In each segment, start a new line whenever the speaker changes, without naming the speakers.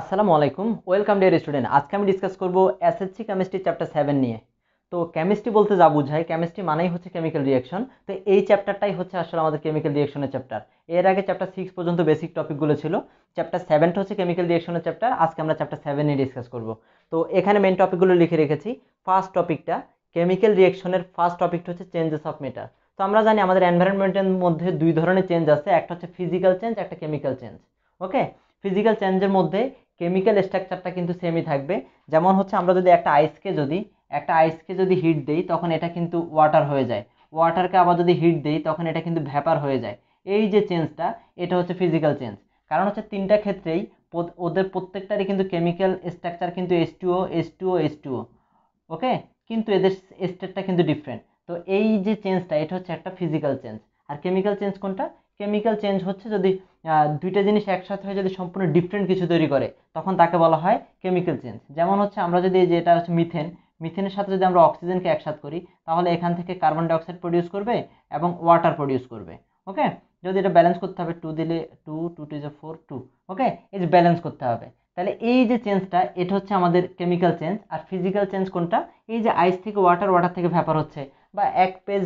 আসসালামু আলাইকুম welcome dear student আজকে আমি ডিসকাস করব এসএসসি কেমিস্ট্রি চ্যাপ্টার সেভেন নিয়ে তো কেমিস্ট্রি বলতে যা বুঝায় কেমিস্ট্রি মানেই হচ্ছে কেমিক্যাল রিয়াকশন তো এই চ্যাপ্টারটাই হচ্ছে আসলে আমাদের কেমিক্যাল রিয়াকশনের চ্যাপ্টার এর আগে চ্যাপ্টার সিক্স পর্যন্ত বেসিক টপিকগুলো ছিল চ্যাপ্টার সেভেনটা হচ্ছে কেমিক্যাল রিয়াকশনের চ্যাপ্টার আজকে আমরা চ্যাপ্টার সেভেন নিয়ে ডিসকাস করব তো এখানে মেন টপিকগুলো লিখে রেখেছি ফার্স্ট টপিকটা কেমিক্যাল রিয়াকশনের ফার্স্ট টপিকটা হচ্ছে চেঞ্জেস অফ মেটার তো আমরা জানি আমাদের এনভায়রনমেন্টের মধ্যে দুই ধরনের চেঞ্জ আছে একটা হচ্ছে ফিজিক্যাল চেঞ্জ একটা কেমিক্যাল চেঞ্জ ওকে ফিজিক্যাল চেঞ্জের মধ্যে কেমিক্যাল স্ট্রাকচারটা কিন্তু সেমই থাকবে যেমন হচ্ছে আমরা যদি একটা আইসকে যদি একটা আইসকে যদি হিট দেই তখন এটা কিন্তু ওয়াটার হয়ে যায় ওয়াটারকে আবার যদি হিট দেই তখন এটা কিন্তু ভ্যাপার হয়ে যায় এই যে চেঞ্জটা এটা হচ্ছে ফিজিক্যাল চেঞ্জ কারণ হচ্ছে তিনটা ক্ষেত্রেই ওদের প্রত্যেকটারই কিন্তু কেমিক্যাল স্ট্রাকচার কিন্তু S two O S two O S two O okay কিন্তু এদের স্টেটটা কিন্তু ডিফারেন্ট তো এই যে চেঞ্জটা এটা হচ্ছে একটা ফিজিক্যাল চেঞ্জ আর কেমিক্যাল চেঞ্জ কোনটা কেমিক্যাল চেঞ্জ হচ্ছে যদি দুইটা জিনিস একসাথে হয়ে যদি সম্পূর্ণ ডিফারেন্ট কিছু তৈরি করে তখন তাকে বলা হয় কেমিক্যাল চেঞ্জ যেমন হচ্ছে আমরা যদি যে এটা হচ্ছে মিথেন মিথেনের সাথে যদি আমরা অক্সিজেনকে একসাথে করি তাহলে এখান থেকে কার্বন ডাইঅক্সাইড প্রডিউস করবে এবং ওয়াটার প্রডিউস করবে ওকে যদি এটা ব্যালেন্স করতে হবে টু দিলে টু টু টু যে ফোর টু ওকে এই যে ব্যালেন্স করতে হবে তাহলে এই যে চেঞ্জটা এটা হচ্ছে আমাদের কেমিক্যাল চেঞ্জ আর ফিজিক্যাল চেঞ্জ কোনটা এই যে আইস থেকে ওয়াটার ওয়াটার থেকে ভ্যাপার হচ্ছে বা এক পেজ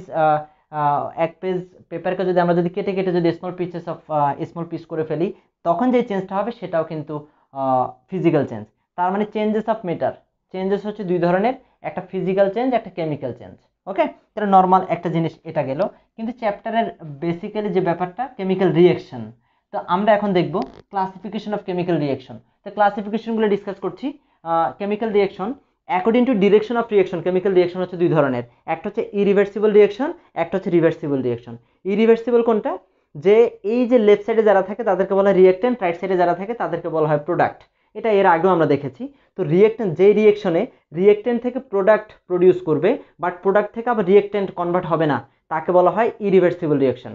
এক পেজ পেপারকে যদি আমরা যদি কেটে কেটে যদি small pieces of small piece করে ফেলি তখন যে চেঞ্জটা হবে সেটাও কিন্তু ফিজিক্যাল চেঞ্জ তার মানে চেঞ্জেস অফ মেটার চেঞ্জেস হচ্ছে দুই ধরনের একটা ফিজিক্যাল চেঞ্জ একটা কেমিক্যাল চেঞ্জ ওকে তাহলে নর্মাল একটা জিনিস এটা গেল কিন্তু চ্যাপ্টারের বেসিক্যালি যে ব্যাপারটা কেমিক্যাল রিয়েকশন তো আমরা এখন দেখব ক্লাসিফিকেশন অফ কেমিক্যাল রিয়েকশন তো ক্লাসিফিকেশনগুলো ডিসকাস করছি chemical reaction according to direction of reaction chemical reaction হচ্ছে দুই ধরনের একটা হচ্ছে ইরিভার্সিবল রিয়েকশন একটা হচ্ছে রিভার্সিবল রিয়েকশন ইরিভার্সিবল কোনটা যে এই যে লেফট সাইডে যারা থাকে তাদেরকে বলা হয় রিয়েক্টেন্ট রাইট সাইডে যারা থাকে তাদেরকে বলা হয় প্রোডাক্ট এটা এর আগেও আমরা দেখেছি তো রিয়েক্টেন্ট যেই রিয়েকশনে রিয়েক্টেন্ট থেকে প্রোডাক্ট প্রডিউস করবে বাট প্রোডাক্ট থেকে আবার রিয়েক্টেন্ট কনভার্ট হবে না তাকে বলা হয় ইরিভার্সিবল রিয়েকশন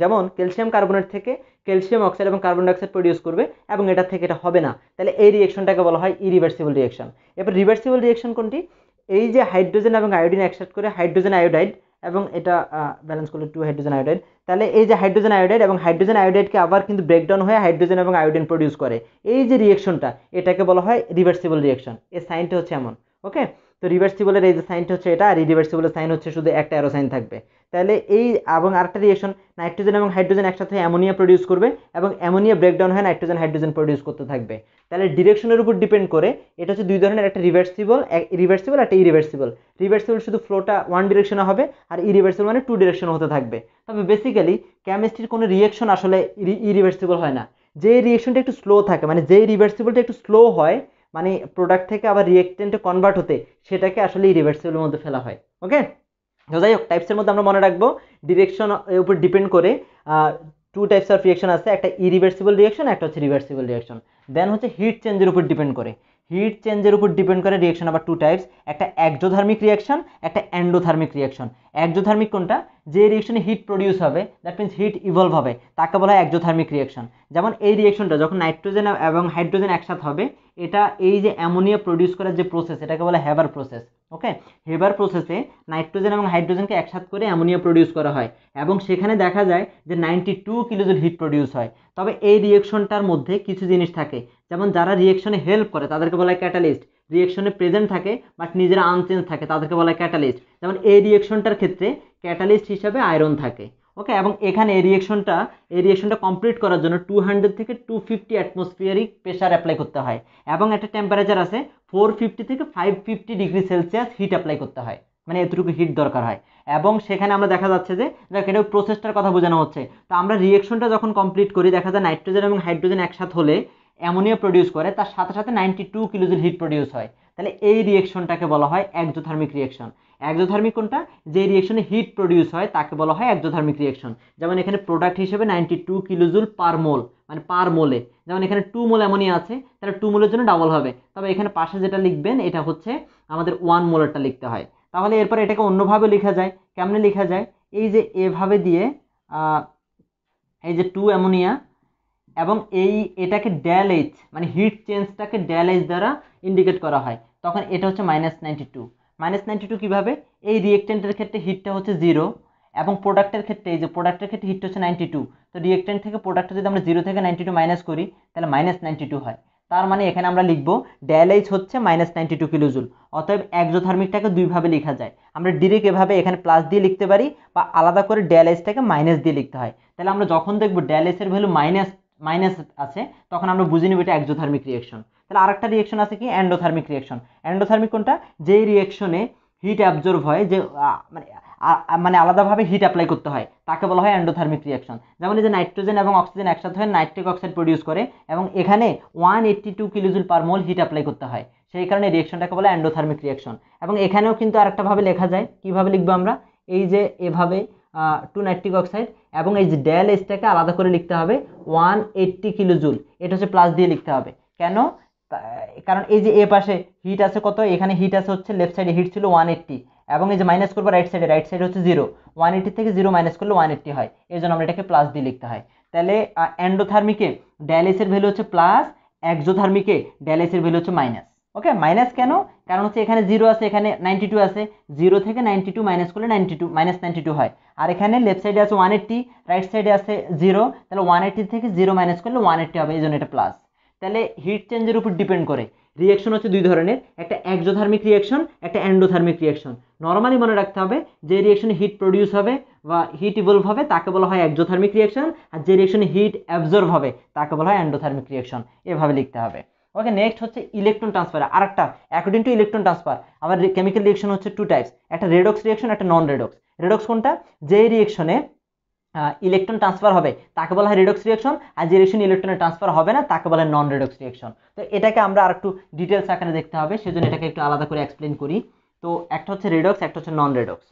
যেমন ক্যালসিয়াম কার্বনেট থেকে ক্যালসিয়াম অক্সাইড এবং কার্বন ডাইঅক্সাইড প্রডিউস করবে এবং এটা থেকে এটা হবে না তাহলে এই রিয়েকশনটাকে বলা হয় ইরিভার্সিবল রিয়েকশন এবার রিভার্সিবল রিয়েকশন কোনটি এই যে হাইড্রোজেন এবং আয়োডিন অ্যাকসেপ্ট করে হাইড্রোজেন আয়োডাইড এবং এটা ব্যালেন্স করলে টু হাইড্রোজেন আয়োডাইড তাহলে এই যে হাইড্রোজেন আয়োডাইড এবং হাইড্রোজেন আয়োডাইডকে আবার কিন্তু ব্রেকডাউন হয়ে হাইড্রোজেন এবং আয়োডিন প্রডিউস করে এই যে রিয়েকশনটা এটাকে বলা হয় রিভার্সিবল রিয়েকশন এর সাইনটা হচ্ছে এমন ওকে তো রিভার্সিবলের এই যে সাইনটা হচ্ছে এটা আর ইরিভার্সিবলের সাইন হচ্ছে শুধু একটা অ্যারো সাইন থাকবে তাহলে এই এবং আরেকটা রিয়েকশন নাইট্রোজেন এবং হাইড্রোজেন একসাথে অ্যামোনিয়া প্রডিউস করবে এবং অ্যামোনিয়া ব্রেকডাউন হয় নাইট্রোজেন হাইড্রোজেন প্রডিউস করতে থাকবে তাহলে ডিরেকশনের উপর ডিপেন্ড করে এটা হচ্ছে দুই ধরনের একটা রিভার্সিবল রিভার্সিবল একটা ইরিভার্সিবল রিভার্সিবল শুধু ফ্লোটা ওয়ান ডিরেকশনে হবে আর ইরিভার্সিবল মানে টু ডিরেকশন হতে থাকবে তবে বেসিক্যালি কেমিস্ট্রির কোনো রিয়েকশন আসলে ইরিভার্সিবল হয় না যে রিয়েকশনটা একটু স্লো থাকে মানে যে রিভার্সিবলটা একটু স্লো হয় মানে প্রোডাক্ট থেকে আবার রিয়েক্টেন্টে কনভার্ট হতে সেটাকে আসলে ইরিভার্সিবলের মধ্যে ফেলা হয় ওকে তো যাই হোক টাইপসের মধ্যে আমরা মনে রাখবো ডিরেকশন এর উপর ডিপেন্ড করে টু টাইপস অফ রিয়েকশন আছে একটা ইরিভার্সিবল রিয়েকশন একটা হচ্ছে রিভার্সিবল রিয়েকশন দেন হচ্ছে হিট চেঞ্জের উপর ডিপেন্ড করে হিট চেঞ্জের উপর ডিপেন্ড করে রিয়াকশন আবার টু টাইপস একটা একজোধার্মিক রিয়াকশন একটা অ্যান্ডোথার্মিক রিয়াকশন একজোধার্মিক কোনটা যে রিয়াকশনে হিট প্রডিউস হবে দ্যাট মিনস হিট ইভলভ হবে তাকে বলা হয় একজোথার্মিক রিয়াকশন যেমন এই রিয়াকশনটা যখন নাইট্রোজেন এবং হাইড্রোজেন একসাথে হবে এটা এই যে অ্যামোনিয়া প্রডিউস করার যে প্রসেস এটাকে বলা হ্যাভার প্রসেস ওকে হেবার প্রসেসে নাইট্রোজেন এবং হাইড্রোজেনকে একসাথ করে অ্যামোনিয়া প্রডিউস করা হয় এবং সেখানে দেখা যায় যে ninety two kilojoule heat produce হয় তবে এই রিয়েকশনটার মধ্যে কিছু জিনিস থাকে যেমন যারা রিয়েকশনে হেল্প করে তাদেরকে বলা হয় ক্যাটালিস্ট রিয়েকশনে প্রেজেন্ট থাকে বাট নিজেরা আনচেঞ্জ থাকে তাদেরকে বলা হয় ক্যাটালিস্ট যেমন এই রিয়েকশনটার ক্ষেত্রে ক্যাটালিস্ট হিসাবে আয়রন থাকে ওকে এবং এখানে এই রিয়েকশনটা এই রিয়েকশনটা কমপ্লিট করার জন্য টু হান্ড্রেড থেকে two fifty atmospheric pressure apply করতে হয় এবং একটা টেম্পারেচার আছে ফোর ফিফটি থেকে five fifty degree Celsius heat apply করতে হয় মানে এতটুকু হিট দরকার হয় এবং সেখানে আমরা দেখা যাচ্ছে যে দেখ এটা প্রসেসটার কথা বোঝানো হচ্ছে তো আমরা রিয়েকশনটা যখন কমপ্লিট করি দেখা যায় নাইট্রোজেন এবং হাইড্রোজেন একসাথে হলে অ্যামোনিয়া প্রডিউস করে তার সাথে সাথে ninety two kilojoule heat produce হয় তাহলে এই রিয়েকশনটাকে বলা হয় একজোথার্মিক রিয়েকশন একজোথার্মিক কোনটা যে রিয়েকশনে হিট প্রডিউস হয় তাকে বলা হয় একজোধার্মিক রিয়েকশন যেমন এখানে প্রোডাক্ট হিসেবে ninety two kilojoule per mole মানে পার মোলে যেমন এখানে টু মোল অ্যামোনিয়া আছে তাহলে টু মোলের জন্য ডাবল হবে তবে এখানে পাশে যেটা লিখবেন এটা হচ্ছে আমাদের ওয়ান মোলেরটা লিখতে হয় তাহলে এরপরে এটাকে অন্যভাবে লেখা যায় কেমনে লেখা যায় এই যে এভাবে দিয়ে এই যে টু অ্যামোনিয়া এবং এই এটাকে ড্যাল এইচ মানে হিট চেঞ্জটাকে ড্যাল এইচ দ্বারা ইন্ডিকেট করা হয় তখন এটা হচ্ছে minus ninety two minus ninety two কীভাবে এই রিয়েক্টেন্টের ক্ষেত্রে হিটটা হচ্ছে জিরো এবং প্রোডাক্টের ক্ষেত্রে এই যে প্রোডাক্টের ক্ষেত্রে হিট হচ্ছে নাইনটি টু তো রিয়েক্টেন্ট থেকে প্রোডাক্টটা যদি আমরা জিরো থেকে নাইনটি টু মাইনাস করি তাহলে মাইনাস নাইনটি টু হয় তার মানে এখানে আমরা লিখবো ডায়ালাইজ হচ্ছে মাইনাস নাইনটি টু কিলোজুল অতএব একজোথার্মিকটাকে দুইভাবে লেখা যায় আমরা ডিরেক্ট এভাবে এখানে প্লাস দিয়ে লিখতে পারি বা আলাদা করে ডায়ালাইজটাকে মাইনাস দিয়ে লিখতে হয় তাহলে আমরা যখন দেখবো ডায়ালাইসের ভ্যালু মাইনাস মাইনাস আছে তখন আমরা বুঝে নেব এটা একজোথার্মিক রিয়েকশন তাহলে আরেকটা রিয়েকশন আছে কি অ্যান্ডোথার্মিক রিয়েকশন অ্যান্ডোথার্মিক কোনটা যেই রিয়েকশনে হিট অ্যাবজর্ভ হয় যে মানে মানে আলাদাভাবে হিট অ্যাপ্লাই করতে হয় তাকে বলা হয় অ্যান্ডোথার্মিক রিয়াকশন যেমন এই যে নাইট্রোজেন এবং অক্সিজেন একসাথে হয় নাইট্রিক অক্সাইড প্রডিউস করে এবং এখানে one eighty two kilojoule per mole heat apply করতে হয় সেই কারণে রিয়াকশনটাকে বলে অ্যান্ডোথার্মিক রিয়াকশন এবং এখানেও কিন্তু আরেকটাভাবে লেখা যায় কীভাবে লিখবো আমরা এই যে এভাবে টু নাইট্রিক অক্সাইড এবং এই যে ড্যাল এসটাকে আলাদা করে লিখতে হবে ওয়ান এইট্টি কিলোজুল এটা হচ্ছে প্লাস দিয়ে লিখতে হবে কেন কারণ এই যে এ পাশে হিট আছে কত এখানে হিট আছে হচ্ছে লেফট সাইডে হিট ছিল ওয়ান এইট্টি এবং এই যে মাইনাস করবো রাইট সাইডে রাইট সাইডে হচ্ছে জিরো ওয়ান এইট্টি থেকে জিরো মাইনাস করলে ওয়ান এইট্টি হয় এই জন্য আমরা এটাকে প্লাস দিয়ে লিখতে হয় তাহলে অ্যান্ডোথার্মিকে ডায়ালিসের ভ্যালু হচ্ছে প্লাস একজোথার্মিকে ডায়ালিসের ভ্যালু হচ্ছে মাইনাস ওকে মাইনাস কেন কারণ হচ্ছে এখানে জিরো আছে এখানে নাইনটি টু আছে জিরো থেকে নাইনটি টু মাইনাস করলে ninety two minus ninety two হয় আর এখানে লেফট সাইডে আছে ওয়ান এইট্টি রাইট সাইডে আছে জিরো তাহলে ওয়ান এইট্টি থেকে জিরো মাইনাস করলে ওয়ান এইট্টি হবে এই জন্য এটা প্লাস তাহলে হিট চেঞ্জের উপর ডিপেন্ড করে রিয়াকশন হচ্ছে দুই ধরনের একটা একজোথার্মিক রিয়াকশন একটা অ্যান্ডোথার্মিক রিয়াকশন নর্মালি মনে রাখতে হবে যে রিয়াকশনে হিট প্রডিউস হবে বা হিট ইভলভ হবে তাকে বলা হয় একজোথার্মিক রিয়াকশন আর যে রিয়াকশনে হিট অ্যাবজর্ভ হবে তাকে বলা হয় অ্যান্ডোথার্মিক রিয়াকশন এভাবে লিখতে হবে ওকে নেক্সট হচ্ছে ইলেকট্রন ট্রান্সফার আর একটা অ্যাকর্ডিং টু ইলেকট্রন ট্রান্সফার আবার কেমিক্যাল রিয়াকশন হচ্ছে টু টাইপস একটা রেডক্স রিয়াকশন একটা নন রেডক্স রেডক্স কোনটা যে রিয়েকশনে ইলেকট্রন ট্রান্সফার হবে তাকে বলা হয় রেডক্স রিয়েকশন আর যে রিয়েকশন ইলেকট্রনের ট্রান্সফার হবে না তাকে বলা হয় নন রেডক্স রিয়েকশন তো এটাকে আমরা আর একটু ডিটেলস আকারে দেখতে হবে সেজন্য এটাকে একটু আলাদা করে এক্সপ্লেন করি তো একটা হচ্ছে রেডক্স একটা হচ্ছে নন রেডক্স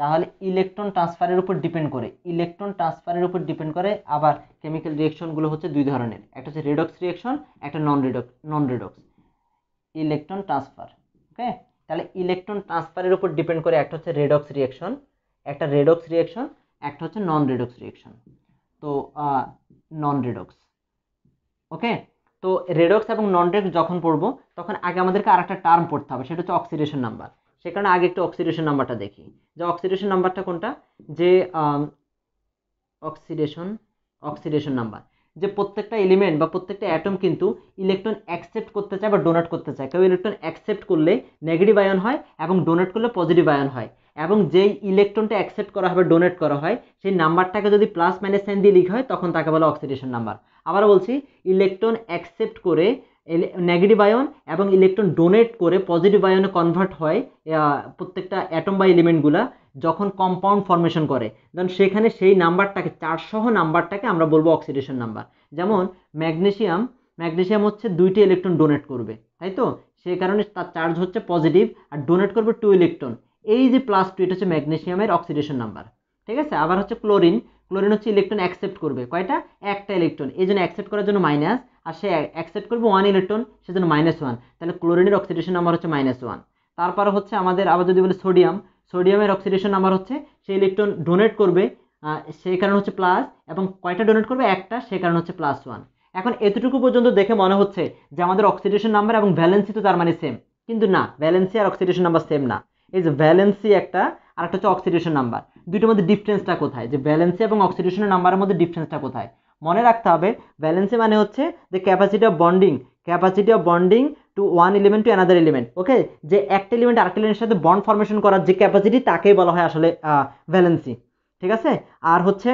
তাহলে ইলেকট্রন ট্রান্সফারের উপর ডিপেন্ড করে ইলেকট্রন ট্রান্সফারের উপর ডিপেন্ড করে আবার কেমিক্যাল রিয়েকশনগুলো হচ্ছে দুই ধরনের একটা হচ্ছে রেডক্স রিয়েকশন একটা non redox non redox electron transfer okay তাহলে ইলেকট্রন ট্রান্সফারের উপর ডিপেন্ড করে একটা হচ্ছে রেডক্স রিয়েকশন একটা রেডক্স রিয়াকশন একটা হচ্ছে নন রেডক্স রিয়াকশন তো নন রেডক্স ওকে তো রেডক্স এবং নন রেডক্স যখন পড়বো তখন আগে আমাদেরকে আর একটা টার্ম পড়তে হবে সেটা হচ্ছে অক্সিডেশন নাম্বার সে কারণে আগে একটু অক্সিডেশন নাম্বারটা দেখি যে অক্সিডেশন নাম্বারটা কোনটা যে অক্সিডেশন অক্সিডেশন নাম্বার যে প্রত্যেকটা এলিমেন্ট বা প্রত্যেকটা অ্যাটম কিন্তু ইলেকট্রন অ্যাকসেপ্ট করতে চায় বা ডোনেট করতে চায় কেউ ইলেকট্রন অ্যাকসেপ্ট করলে নেগেটিভ আয়ন হয় এবং ডোনেট করলে পজিটিভ আয়ন হয় এবং যেই ইলেকট্রনটা অ্যাকসেপ্ট করা হবে ডোনেট করা হয় সেই নাম্বারটাকে যদি প্লাস মাইনাস সাইন দিয়ে লিখা হয় তখন তাকে বলে অক্সিডেশন নাম্বার আবার বলছি ইলেকট্রন অ্যাকসেপ্ট করে নেগেটিভ আয়ন এবং ইলেকট্রন ডোনেট করে পজিটিভ আয়নে কনভার্ট হয় প্রত্যেকটা অ্যাটম বা এলিমেন্টগুলা যখন কম্পাউন্ড ফর্মেশন করে দেন সেখানে সেই নাম্বারটাকে চারসহ নাম্বারটাকে আমরা বলবো অক্সিডেশন নাম্বার যেমন ম্যাগনেশিয়াম ম্যাগনেশিয়াম হচ্ছে দুইটি ইলেকট্রন ডোনেট করবে তাই তো সেই কারণে তার চার্জ হচ্ছে পজিটিভ আর ডোনেট করবে টু ইলেকট্রন এই যে প্লাস টু এটা হচ্ছে ম্যাগনেশিয়ামের অক্সিডেশন নাম্বার ঠিক আছে আবার হচ্ছে ক্লোরিন ক্লোরিন হচ্ছে ইলেকট্রন অ্যাকসেপ্ট করবে কয়টা একটা ইলেকট্রন এই জন্য অ্যাকসেপ্ট করার জন্য মাইনাস আর সে অ্যাকসেপ্ট করবে ওয়ান ইলেকট্রন সেজন্য মাইনাস ওয়ান তাহলে ক্লোরিনের অক্সিডেশন নাম্বার হচ্ছে মাইনাস ওয়ান তারপর হচ্ছে আমাদের আবার যদি বলি সোডিয়াম সোডিয়ামের অক্সিডেশন নাম্বার হচ্ছে সেই ইলেকট্রন ডোনেট করবে সেই কারণে হচ্ছে প্লাস এবং কয়টা ডোনেট করবে একটা সে কারণ হচ্ছে প্লাস ওয়ান এখন এতটুকু পর্যন্ত দেখে মনে হচ্ছে যে আমাদের অক্সিডেশন নাম্বার এবং ভ্যালেন্সি তো তার মানে সেম কিন্তু না ভ্যালেন্সি আর অক্সিডেশন নাম্বার সেম না এই যে ভ্যালেন্সি একটা আর একটা হচ্ছে অক্সিডেশন নাম্বার দুইটার মধ্যে ডিফারেন্সটা কোথায় যে ভ্যালেন্সি এবং অক্সিডেশনের নাম্বারের মধ্যে ডিফারেন্সটা কোথায় মনে রাখতে হবে ভ্যালেন্সি মানে হচ্ছে যে capacity of bonding capacity of bonding to one element to another element okay যে একটা এলিমেন্ট আরেকটা এলিমেন্টের সাথে বন্ড ফর্মেশন করার যে ক্যাপাসিটি তাকেই বলা হয় আসলে ভ্যালেন্সি ঠিক আছে আর হচ্ছে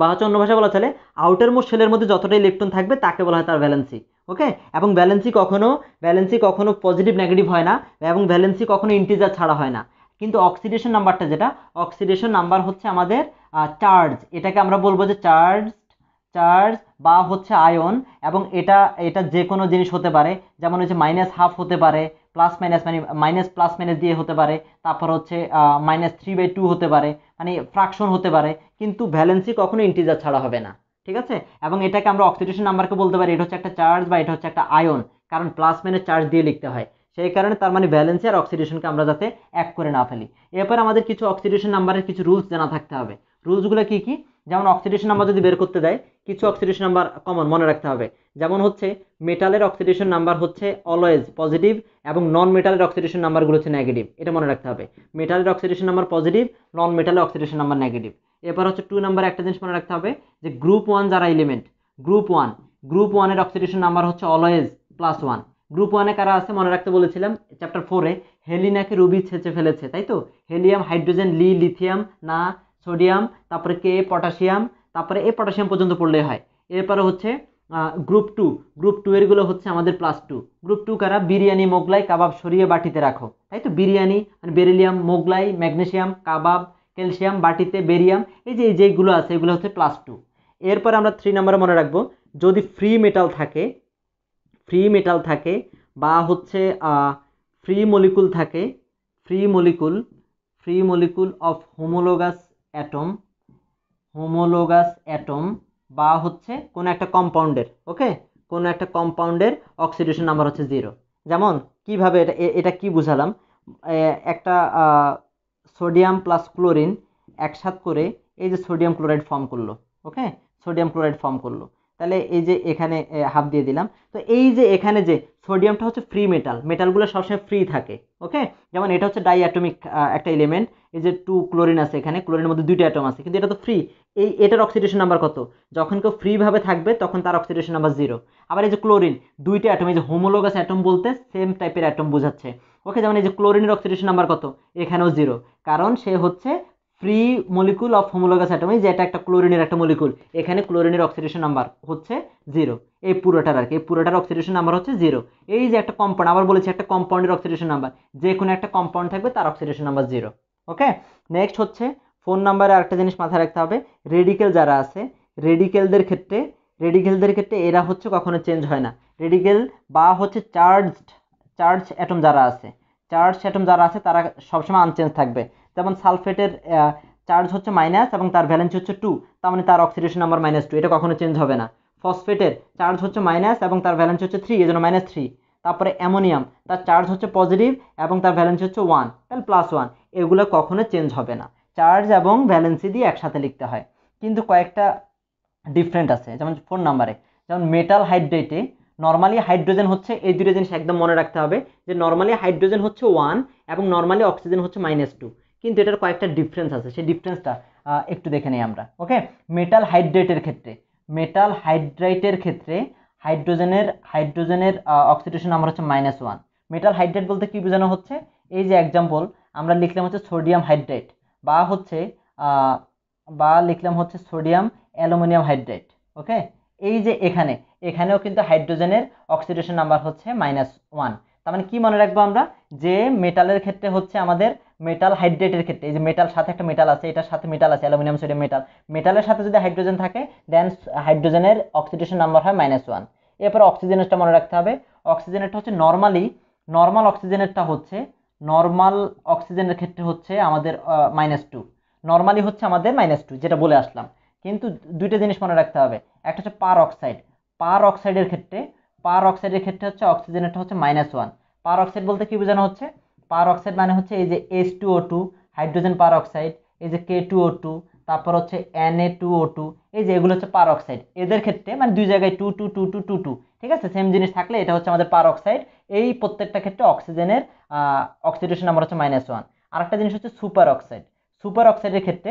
বা হচ্ছে অন্য ভাষায় বলা চলে আউটার মোট সেলের মধ্যে যতটা ইলেকট্রন থাকবে তাকে বলা হয় তার ভ্যালেন্সি ওকে এবং ব্যালেন্সি কখনো ব্যালেন্সি কখনো পজিটিভ নেগেটিভ হয় না এবং ব্যালেন্সি কখনো ইন্টিজার ছাড়া হয় না কিন্তু অক্সিডেশন নাম্বারটা যেটা অক্সিডেশন নাম্বার হচ্ছে আমাদের চার্জ এটাকে আমরা বলবো যে চার্জ চার্জ বা হচ্ছে আয়ন এবং এটা এটা যে কোনো জিনিস হতে পারে যেমন হচ্ছে মাইনাস হাফ হতে পারে প্লাস মাইনাস মানে মাইনাস প্লাস মাইনাস দিয়ে হতে পারে তারপর হচ্ছে মাইনাস থ্রি বাই টু হতে পারে মানে ফ্রাকশন হতে পারে কিন্তু ভ্যালেন্সি কখনো ইন্টিজার ছাড়া হবে না ঠিক আছে এবং এটাকে আমরা অক্সিডেশন নাম্বারকে বলতে পারি এটা হচ্ছে একটা চার্জ বা এটা হচ্ছে একটা আয়ন কারণ প্লাস চার্জ দিয়ে লিখতে হয় সেই কারণে তার মানে ব্যালেন্সে আর অক্সিডেশনকে আমরা যাতে এক করে না ফেলি এরপর আমাদের কিছু অক্সিডেশন নাম্বারের কিছু রুলস জানা থাকতে হবে রুলসগুলো কি কি যেমন অক্সিডেশন নাম্বার যদি বের করতে দেয় কিছু অক্সিডেশন নাম্বার কমন মনে রাখতে হবে যেমন হচ্ছে মেটালের অক্সিডেশন নাম্বার হচ্ছে অলওয়েজ পজিটিভ এবং নন মেটালের অক্সিডেশন নাম্বারগুলো হচ্ছে নেগেটিভ এটা মনে রাখতে হবে মেটালের অক্সিডেশন নাম্বার পজিটিভ নন মেটালের অক্সিডেশন নাম্বার নেগেটিভ এরপর হচ্ছে টু নাম্বার একটা জিনিস মনে রাখতে হবে যে গ্রুপ ওয়ান যারা এলিমেন্ট গ্রুপ ওয়ান গ্রুপ ওয়ানের অক্সিডেশন নাম্বার হচ্ছে অলওয়েজ প্লাস ওয়ান গ্রুপ ওয়ানে কারা আছে মনে রাখতে বলেছিলাম চ্যাপ্টার ফোরে হেলিনাকে রুবি ছেঁচে ফেলেছে তাই তো হেলিয়াম হাইড্রোজেন লি লিথিয়াম না সোডিয়াম তারপরে কে পটাশিয়াম তারপরে এ পটাশিয়াম পর্যন্ত পড়লে হয় এরপরে হচ্ছে গ্রুপ টু গ্রুপ টু এরগুলো হচ্ছে আমাদের প্লাস টু গ্রুপ টু কারা বিরিয়ানি মোগলাই কাবাব সরিয়ে বাটিতে রাখো তাই তো বিরিয়ানি মানে beryllium Mughlai magnesium kebab calcium বাটিতে বেরিয়াম এই যে যেগুলো আছে এগুলো হচ্ছে প্লাস টু এরপর আমরা থ্রি নাম্বারে মনে রাখবো যদি ফ্রি মেটাল থাকে ফ্রি মেটাল থাকে বা হচ্ছে ফ্রি মলিকুল থাকে free molecule free molecule of homologous atom homologous atom বা হচ্ছে কোনো একটা কম্পাউন্ডের ওকে কোনো একটা কম্পাউন্ডের অক্সিডেশন নাম্বার হচ্ছে জিরো যেমন কিভাবে এটা এটা কি বুঝালাম একটা সোডিয়াম প্লাস ক্লোরিন একসাথ করে এই যে সোডিয়াম ক্লোরাইড ফর্ম করলো ওকে সোডিয়াম ক্লোরাইড ফর্ম করলো তাহলে এই যে এখানে হাফ দিয়ে দিলাম তো এই যে এখানে যে সোডিয়ামটা হচ্ছে ফ্রি মেটাল মেটালগুলো সবসময় ফ্রি থাকে ওকে যেমন এটা হচ্ছে ডাইঅ্যাটমিক একটা এলিমেন্ট এই যে টু ক্লোরিন আছে এখানে ক্লোরিনের মধ্যে দুইটা অ্যাটম আছে কিন্তু এটা তো ফ্রি এই এটার অক্সিডেশন নাম্বার কত যখন কেউ ফ্রিভাবে থাকবে তখন তার অক্সিডেশন নাম্বার জিরো আবার এই যে ক্লোরিন দুইটা অ্যাটম এই যে হোমোলোগাস অ্যাটম বলতে সেম টাইপের অ্যাটম বোঝাচ্ছে ওকে যেমন এই যে ক্লোরিনের অক্সিডেশন নাম্বার কত এখানেও জিরো কারণ সে হচ্ছে free molecule of homologous atomic যে এটা একটা ক্লোরিনের একটা মলিকুল এখানে ক্লোরিনের অক্সিডেশন নাম্বার হচ্ছে জিরো এই পুরোটার আর কি এই পুরোটার অক্সিডেশন নাম্বার হচ্ছে জিরো এই যে একটা কম্পাউন্ড আবার বলেছি একটা কম্পাউন্ডের অক্সিডেশন নাম্বার যে কোনো একটা কম্পাউন্ড থাকবে তার oxidation number zero okay next হচ্ছে ফোন নাম্বারে আরেকটা জিনিস মাথায় রাখতে হবে রেডিকেল যারা আছে রেডিকেলদের ক্ষেত্রে রেডিকেলদের ক্ষেত্রে এরা হচ্ছে কখনো চেঞ্জ হয় না রেডিকেল বা হচ্ছে চার্জড চার্জ অ্যাটম যারা আছে চার্জ অ্যাটম যারা আছে তারা সবসময় আনচেঞ্জ থাকবে যেমন সালফেটের চার্জ হচ্ছে মাইনাস এবং তার ভ্যালেন্স হচ্ছে টু তার মানে তার অক্সিডেশন নাম্বার মাইনাস টু এটা কখনো চেঞ্জ হবে না ফসফেটের চার্জ হচ্ছে মাইনাস এবং তার ভ্যালেন্স হচ্ছে থ্রি এজন্য মাইনাস থ্রি তারপরে অ্যামোনিয়াম তার চার্জ হচ্ছে পজিটিভ এবং তার ভ্যালেন্স হচ্ছে ওয়ান তাহলে প্লাস ওয়ান এগুলো কখনো চেঞ্জ হবে না চার্জ এবং ভ্যালেন্সি দিয়ে একসাথে লিখতে হয় কিন্তু কয়েকটা ডিফারেন্ট আছে যেমন ফোন নাম্বারে যেমন মেটাল হাইড্রেটে নর্মালি হাইড্রোজেন হচ্ছে এই দুটো জিনিস একদম মনে রাখতে হবে যে নর্মালি হাইড্রোজেন হচ্ছে ওয়ান এবং নর্মালি অক্সিজেন হচ্ছে মাইনাস টু কিন্তু এটার কয়েকটা ডিফারেন্স আছে সেই ডিফারেন্সটা একটু দেখে নিই আমরা ওকে মেটাল হাইড্রেটের ক্ষেত্রে মেটাল হাইড্রাইটের ক্ষেত্রে হাইড্রোজেনের হাইড্রোজেনের অক্সিডেশন আমার হচ্ছে মাইনাস ওয়ান মেটাল হাইড্রেট বলতে কী বোঝানো হচ্ছে এই যে এক্সাম্পল আমরা লিখলাম হচ্ছে সোডিয়াম হাইড্রেট বা হচ্ছে বা লিখলাম হচ্ছে সোডিয়াম অ্যালুমিনিয়াম হাইড্রেট ওকে এই যে এখানে এখানেও কিন্তু হাইড্রোজেনের অক্সিডেশন নাম্বার হচ্ছে মাইনাস ওয়ান তার মানে কি মনে রাখবো আমরা যে মেটালের ক্ষেত্রে হচ্ছে আমাদের মেটাল হাইড্রেটের ক্ষেত্রে এই যে মেটাল সাথে একটা মেটাল আছে এটার সাথে মেটাল আছে অ্যালুমিনিয়াম সোডিয়াম মেটাল মেটালের সাথে যদি হাইড্রোজেন থাকে দেন হাইড্রোজেনের অক্সিডেশন নাম্বার হয় মাইনাস ওয়ান এরপর অক্সিজেনেরটা মনে রাখতে হবে অক্সিজেনেরটা হচ্ছে নর্মালি নর্মাল অক্সিজেনেরটা হচ্ছে নর্মাল অক্সিজেনের ক্ষেত্রে হচ্ছে আমাদের মাইনাস টু নর্মালি হচ্ছে আমাদের মাইনাস টু যেটা বলে আসলাম কিন্তু দুইটা জিনিস মনে রাখতে হবে একটা হচ্ছে পার অক্সাইড পার অক্সাইডের ক্ষেত্রে পার অক্সাইডের ক্ষেত্রে হচ্ছে অক্সিজেনেরটা হচ্ছে মাইনাস ওয়ান পার অক্সাইড বলতে কী বোঝানো হচ্ছে পার অক্সাইড মানে হচ্ছে এই যে S two O two hydrogen peroxide এই যে কে টু ও টু তারপর হচ্ছে N A two O two এই যে এগুলো হচ্ছে পার অক্সাইড এদের ক্ষেত্রে মানে দুই জায়গায় two two two two two two ঠিক আছে সেম জিনিস থাকলে এটা হচ্ছে আমাদের পার অক্সাইড এই প্রত্যেকটা ক্ষেত্রে অক্সিজেনের অক্সিডেশন নাম্বার হচ্ছে মাইনাস ওয়ান আরেকটা জিনিস হচ্ছে সুপার অক্সাইড সুপার অক্সাইডের ক্ষেত্রে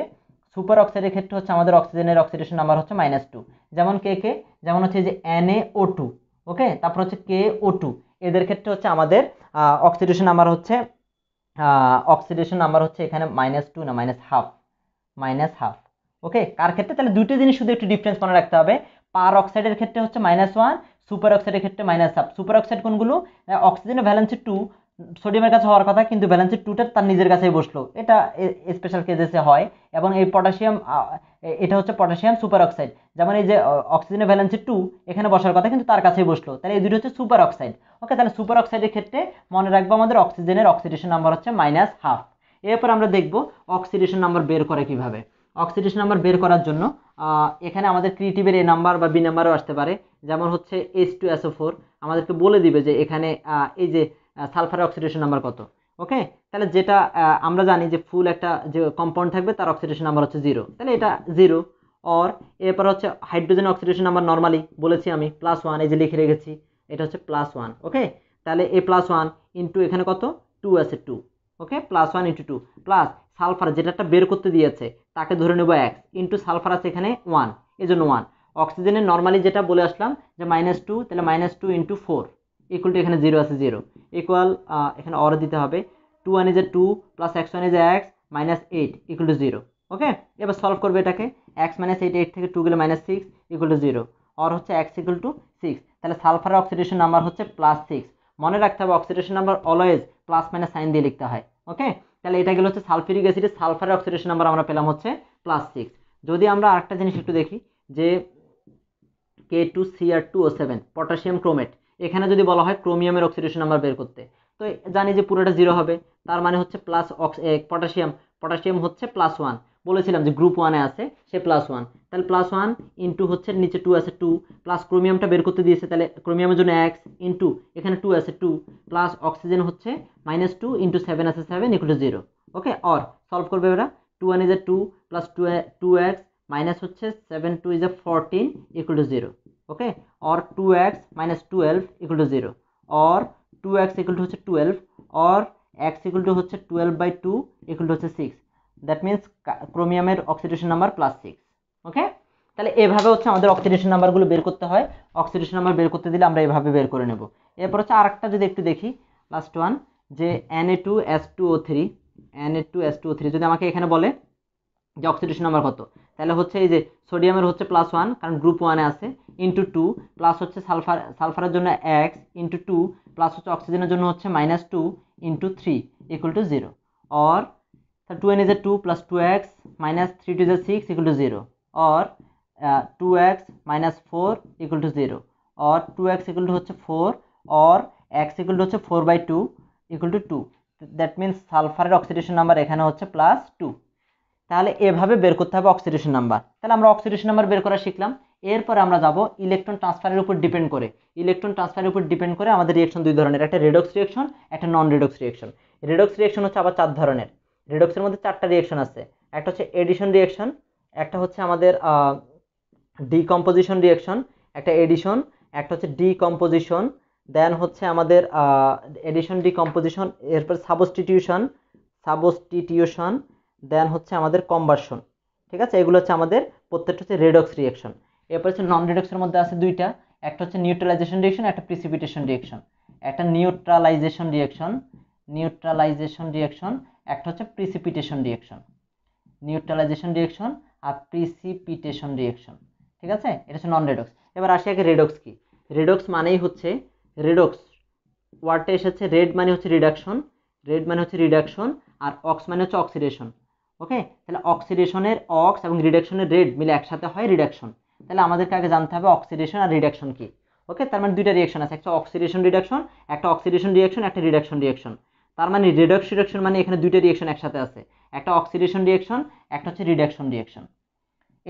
সুপার অক্সাইডের ক্ষেত্রে হচ্ছে আমাদের অক্সিজেনের অক্সিডেশন নাম্বার হচ্ছে মাইনাস টু যেমন কে কে যেমন হচ্ছে যে এন ও টু ওকে তারপর হচ্ছে কে ও টু এদের ক্ষেত্রে হচ্ছে আমাদের অক্সিডেশন নাম্বার হচ্ছে অক্সিডেশন নাম্বার হচ্ছে এখানে মাইনাস টু না minus half minus half okay কার ক্ষেত্রে তাহলে দুটো জিনিস শুধু একটু ডিফারেন্স মনে রাখতে হবে পার অক্সাইডের ক্ষেত্রে হচ্ছে মাইনাস ওয়ান সুপার অক্সাইডের ক্ষেত্রে মাইনাস হাফ সুপার অক্সাইড কোনগুলো অক্সিজেনের ভ্যালেন্সি টু সোডিয়ামের কাছে হওয়ার কথা কিন্তু ব্যালেন্সের টুটা তার নিজের কাছেই বসলো এটা স্পেশাল কেসেসে হয় এবং এই পটাশিয়াম এটা হচ্ছে পটাশিয়াম সুপার অক্সাইড যেমন এই যে অক্সিজেনের ব্যালেন্সের টু এখানে বসার কথা কিন্তু তার কাছেই বসলো তাহলে এই দুটো হচ্ছে সুপার অক্সাইড ওকে তাহলে সুপার অক্সাইডের ক্ষেত্রে মনে রাখবো আমাদের অক্সিজেনের অক্সিডেশন নাম্বার হচ্ছে মাইনাস হাফ এরপর আমরা দেখব অক্সিডেশন নাম্বার বের করে কিভাবে অক্সিডেশন নাম্বার বের করার জন্য এখানে আমাদের ক্রিয়েটিভের এ নাম্বার বা বি নাম্বারও আসতে পারে যেমন হচ্ছে এইচ টু এসও ফোর আমাদেরকে বলে দিবে যে এখানে এই যে সালফারের অক্সিডেশন নাম্বার কত ওকে তাহলে যেটা আমরা জানি যে ফুল একটা যে কম্পাউন্ড থাকবে তার অক্সিডেশন নাম্বার হচ্ছে জিরো তাহলে এটা জিরো অর এরপর হচ্ছে হাইড্রোজেন অক্সিডেশন নাম্বার নর্মালি বলেছি আমি প্লাস ওয়ান এই যে লিখে রেখেছি এটা হচ্ছে প্লাস ওয়ান ওকে তাহলে এ প্লাস ওয়ান ইন্টু এখানে কত টু আছে two okay plus one into two plus sulphur যেটা একটা বের করতে দিয়েছে তাকে ধরে নেব এক্স ইন্টু সালফার আছে এখানে ওয়ান জন্য ওয়ান অক্সিজেনের নর্মালি যেটা বলে আসলাম যে মাইনাস টু তাহলে minus two into four equal to এখানে জিরো আছে জিরো ইকুয়াল এখানে অর দিতে হবে two one is a two plus x one is x minus eight equal to zero okay এবার সলভ করবে এটাকে এক্স মাইনাস এইট এইট থেকে two গেলে minus six equal to zero or হচ্ছে x equal to six তাহলে sulphur oxidation number হচ্ছে plus six মনে রাখতে হবে oxidation number always plus minus sign দিয়ে লিখতে হয় ওকে তাহলে এটা গেল হচ্ছে সালফিউরিক অ্যাসিডের সালফারের অক্সিডেশন নাম্বার আমরা পেলাম হচ্ছে প্লাস সিক্স যদি আমরা আরেকটা জিনিস একটু দেখি যে K two C R two O seven potassium chromate এখানে যদি বলা হয় ক্রোমিয়ামের অক্সিডেশন আমরা বের করতে তো জানি যে পুরোটা জিরো হবে তার মানে হচ্ছে প্লাস অক্স পটাশিয়াম পটাশিয়াম হচ্ছে প্লাস ওয়ান বলেছিলাম যে গ্রুপ ওয়ানে আছে সে প্লাস ওয়ান তাহলে প্লাস ওয়ান ইন্টু হচ্ছে নিচে টু আছে টু প্লাস ক্রোমিয়ামটা বের করতে দিয়েছে তাহলে ক্রোমিয়ামের জন্য এক্স ইন্টু এখানে টু আছে টু প্লাস অক্সিজেন হচ্ছে মাইনাস টু ইন্টু সেভেন আছে seven equal to zero okay or solve করবে ওরা two one is a two plus two two x minus হচ্ছে seven two is a fourteen equal to zero okay or two x minus twelve equal to zero or two x equal to হচ্ছে twelve or x equal to হচ্ছে twelve by two equal to হচ্ছে six that means ক্রোমিয়ামের oxidation number plus six okay তাহলে এভাবে হচ্ছে আমাদের oxidation নাম্বারগুলো বের করতে হয় অক্সিডেশন নাম্বার বের করতে দিলে আমরা এভাবে বের করে নেব এরপর হচ্ছে আরেকটা যদি একটু দেখি লাস্ট ওয়ান যে N A two S two O three N A two S two O three যদি আমাকে এখানে বলে যে অক্সিডেশন নাম্বার কত তাহলে হচ্ছে এই যে সোডিয়ামের হচ্ছে প্লাস ওয়ান কারণ গ্রুপ ওয়ানে আছে ইন্টু টু প্লাস হচ্ছে সালফার সালফারের জন্য এক্স ইন্টু টু প্লাস হচ্ছে অক্সিজেনের জন্য হচ্ছে minus two into three equal to zero or two এন ইজে এ two plus two x minus three two ইজে six equal to zero or two x minus four equal to zero or two x equal to হচ্ছে four or x equal to হচ্ছে four by two equal to two that means সালফারের oxidation number এখানে হচ্ছে plus two তাহলে এভাবে বের করতে হবে অক্সিডেশন নাম্বার তাহলে আমরা অক্সিডেশন নাম্বার বের করা শিখলাম এরপর আমরা যাব ইলেকট্রন ট্রান্সফারের উপর ডিপেন্ড করে ইলেকট্রন ট্রান্সফারের উপর ডিপেন্ড করে আমাদের রিয়েকশন দুই ধরনের একটা রেডক্স রিয়েকশন একটা non redox reaction redox reaction হচ্ছে আবার চার ধরনের রেডক্সের মধ্যে চারটা রিয়েকশন আছে একটা হচ্ছে এডিশন রিয়েকশন একটা হচ্ছে আমাদের ডিকম্পোজিশন রিয়েকশন একটা এডিশন একটা হচ্ছে ডিকম্পোজিশন দেন হচ্ছে আমাদের এডিশন ডিকম্পোজিশন এরপর সাবস্টিটিউশন সাবস্টিটিউশন দেন হচ্ছে আমাদের কম্বার্সন ঠিক আছে এগুলো হচ্ছে আমাদের প্রত্যেকটা হচ্ছে রেডক্স রিয়েকশন এরপর হচ্ছে নন রেডক্সের মধ্যে আছে দুইটা একটা হচ্ছে নিউট্রালাইজেশন রিয়েকশন একটা প্রিসিপিটেশন রিয়েকশন একটা নিউট্রালাইজেশন রিয়েকশন নিউট্রালাইজেশন রিয়েকশন একটা হচ্ছে প্রিসিপিটেশন রিয়েকশন নিউট্রালাইজেশন রিয়েকশন আর প্রিসিপিটেশন রিয়েকশন ঠিক আছে এটা হচ্ছে নন রেডক্স এবার আসি আগে রেডক্স কি রেডক্স মানেই হচ্ছে রেডক্স ওয়ার্ডটা এসেছে রেড মানে হচ্ছে রিডাকশন রেড মানে হচ্ছে রিডাকশন আর অক্স মানে হচ্ছে অক্সিডেশন ওকে তাহলে অক্সিডেশনের অক্স এবং রিডাকশনের রেড মিলে একসাথে হয় রিডাকশন তাহলে আমাদেরকে আগে জানতে হবে অক্সিডেশন আর রিডাকশন কি ওকে তার মানে দুইটা রিয়াকশন আছে একটা অক্সিডেশন রিডাকশন একটা অক্সিডেশন রিয়াকশন একটা রিডাকশন রিয়াকশন তার মানে রিডক্স রিডাকশন মানে এখানে দুইটা রিয়াকশন একসাথে আছে একটা অক্সিডেশন রিয়াকশন একটা হচ্ছে রিডাকশন রিয়াকশন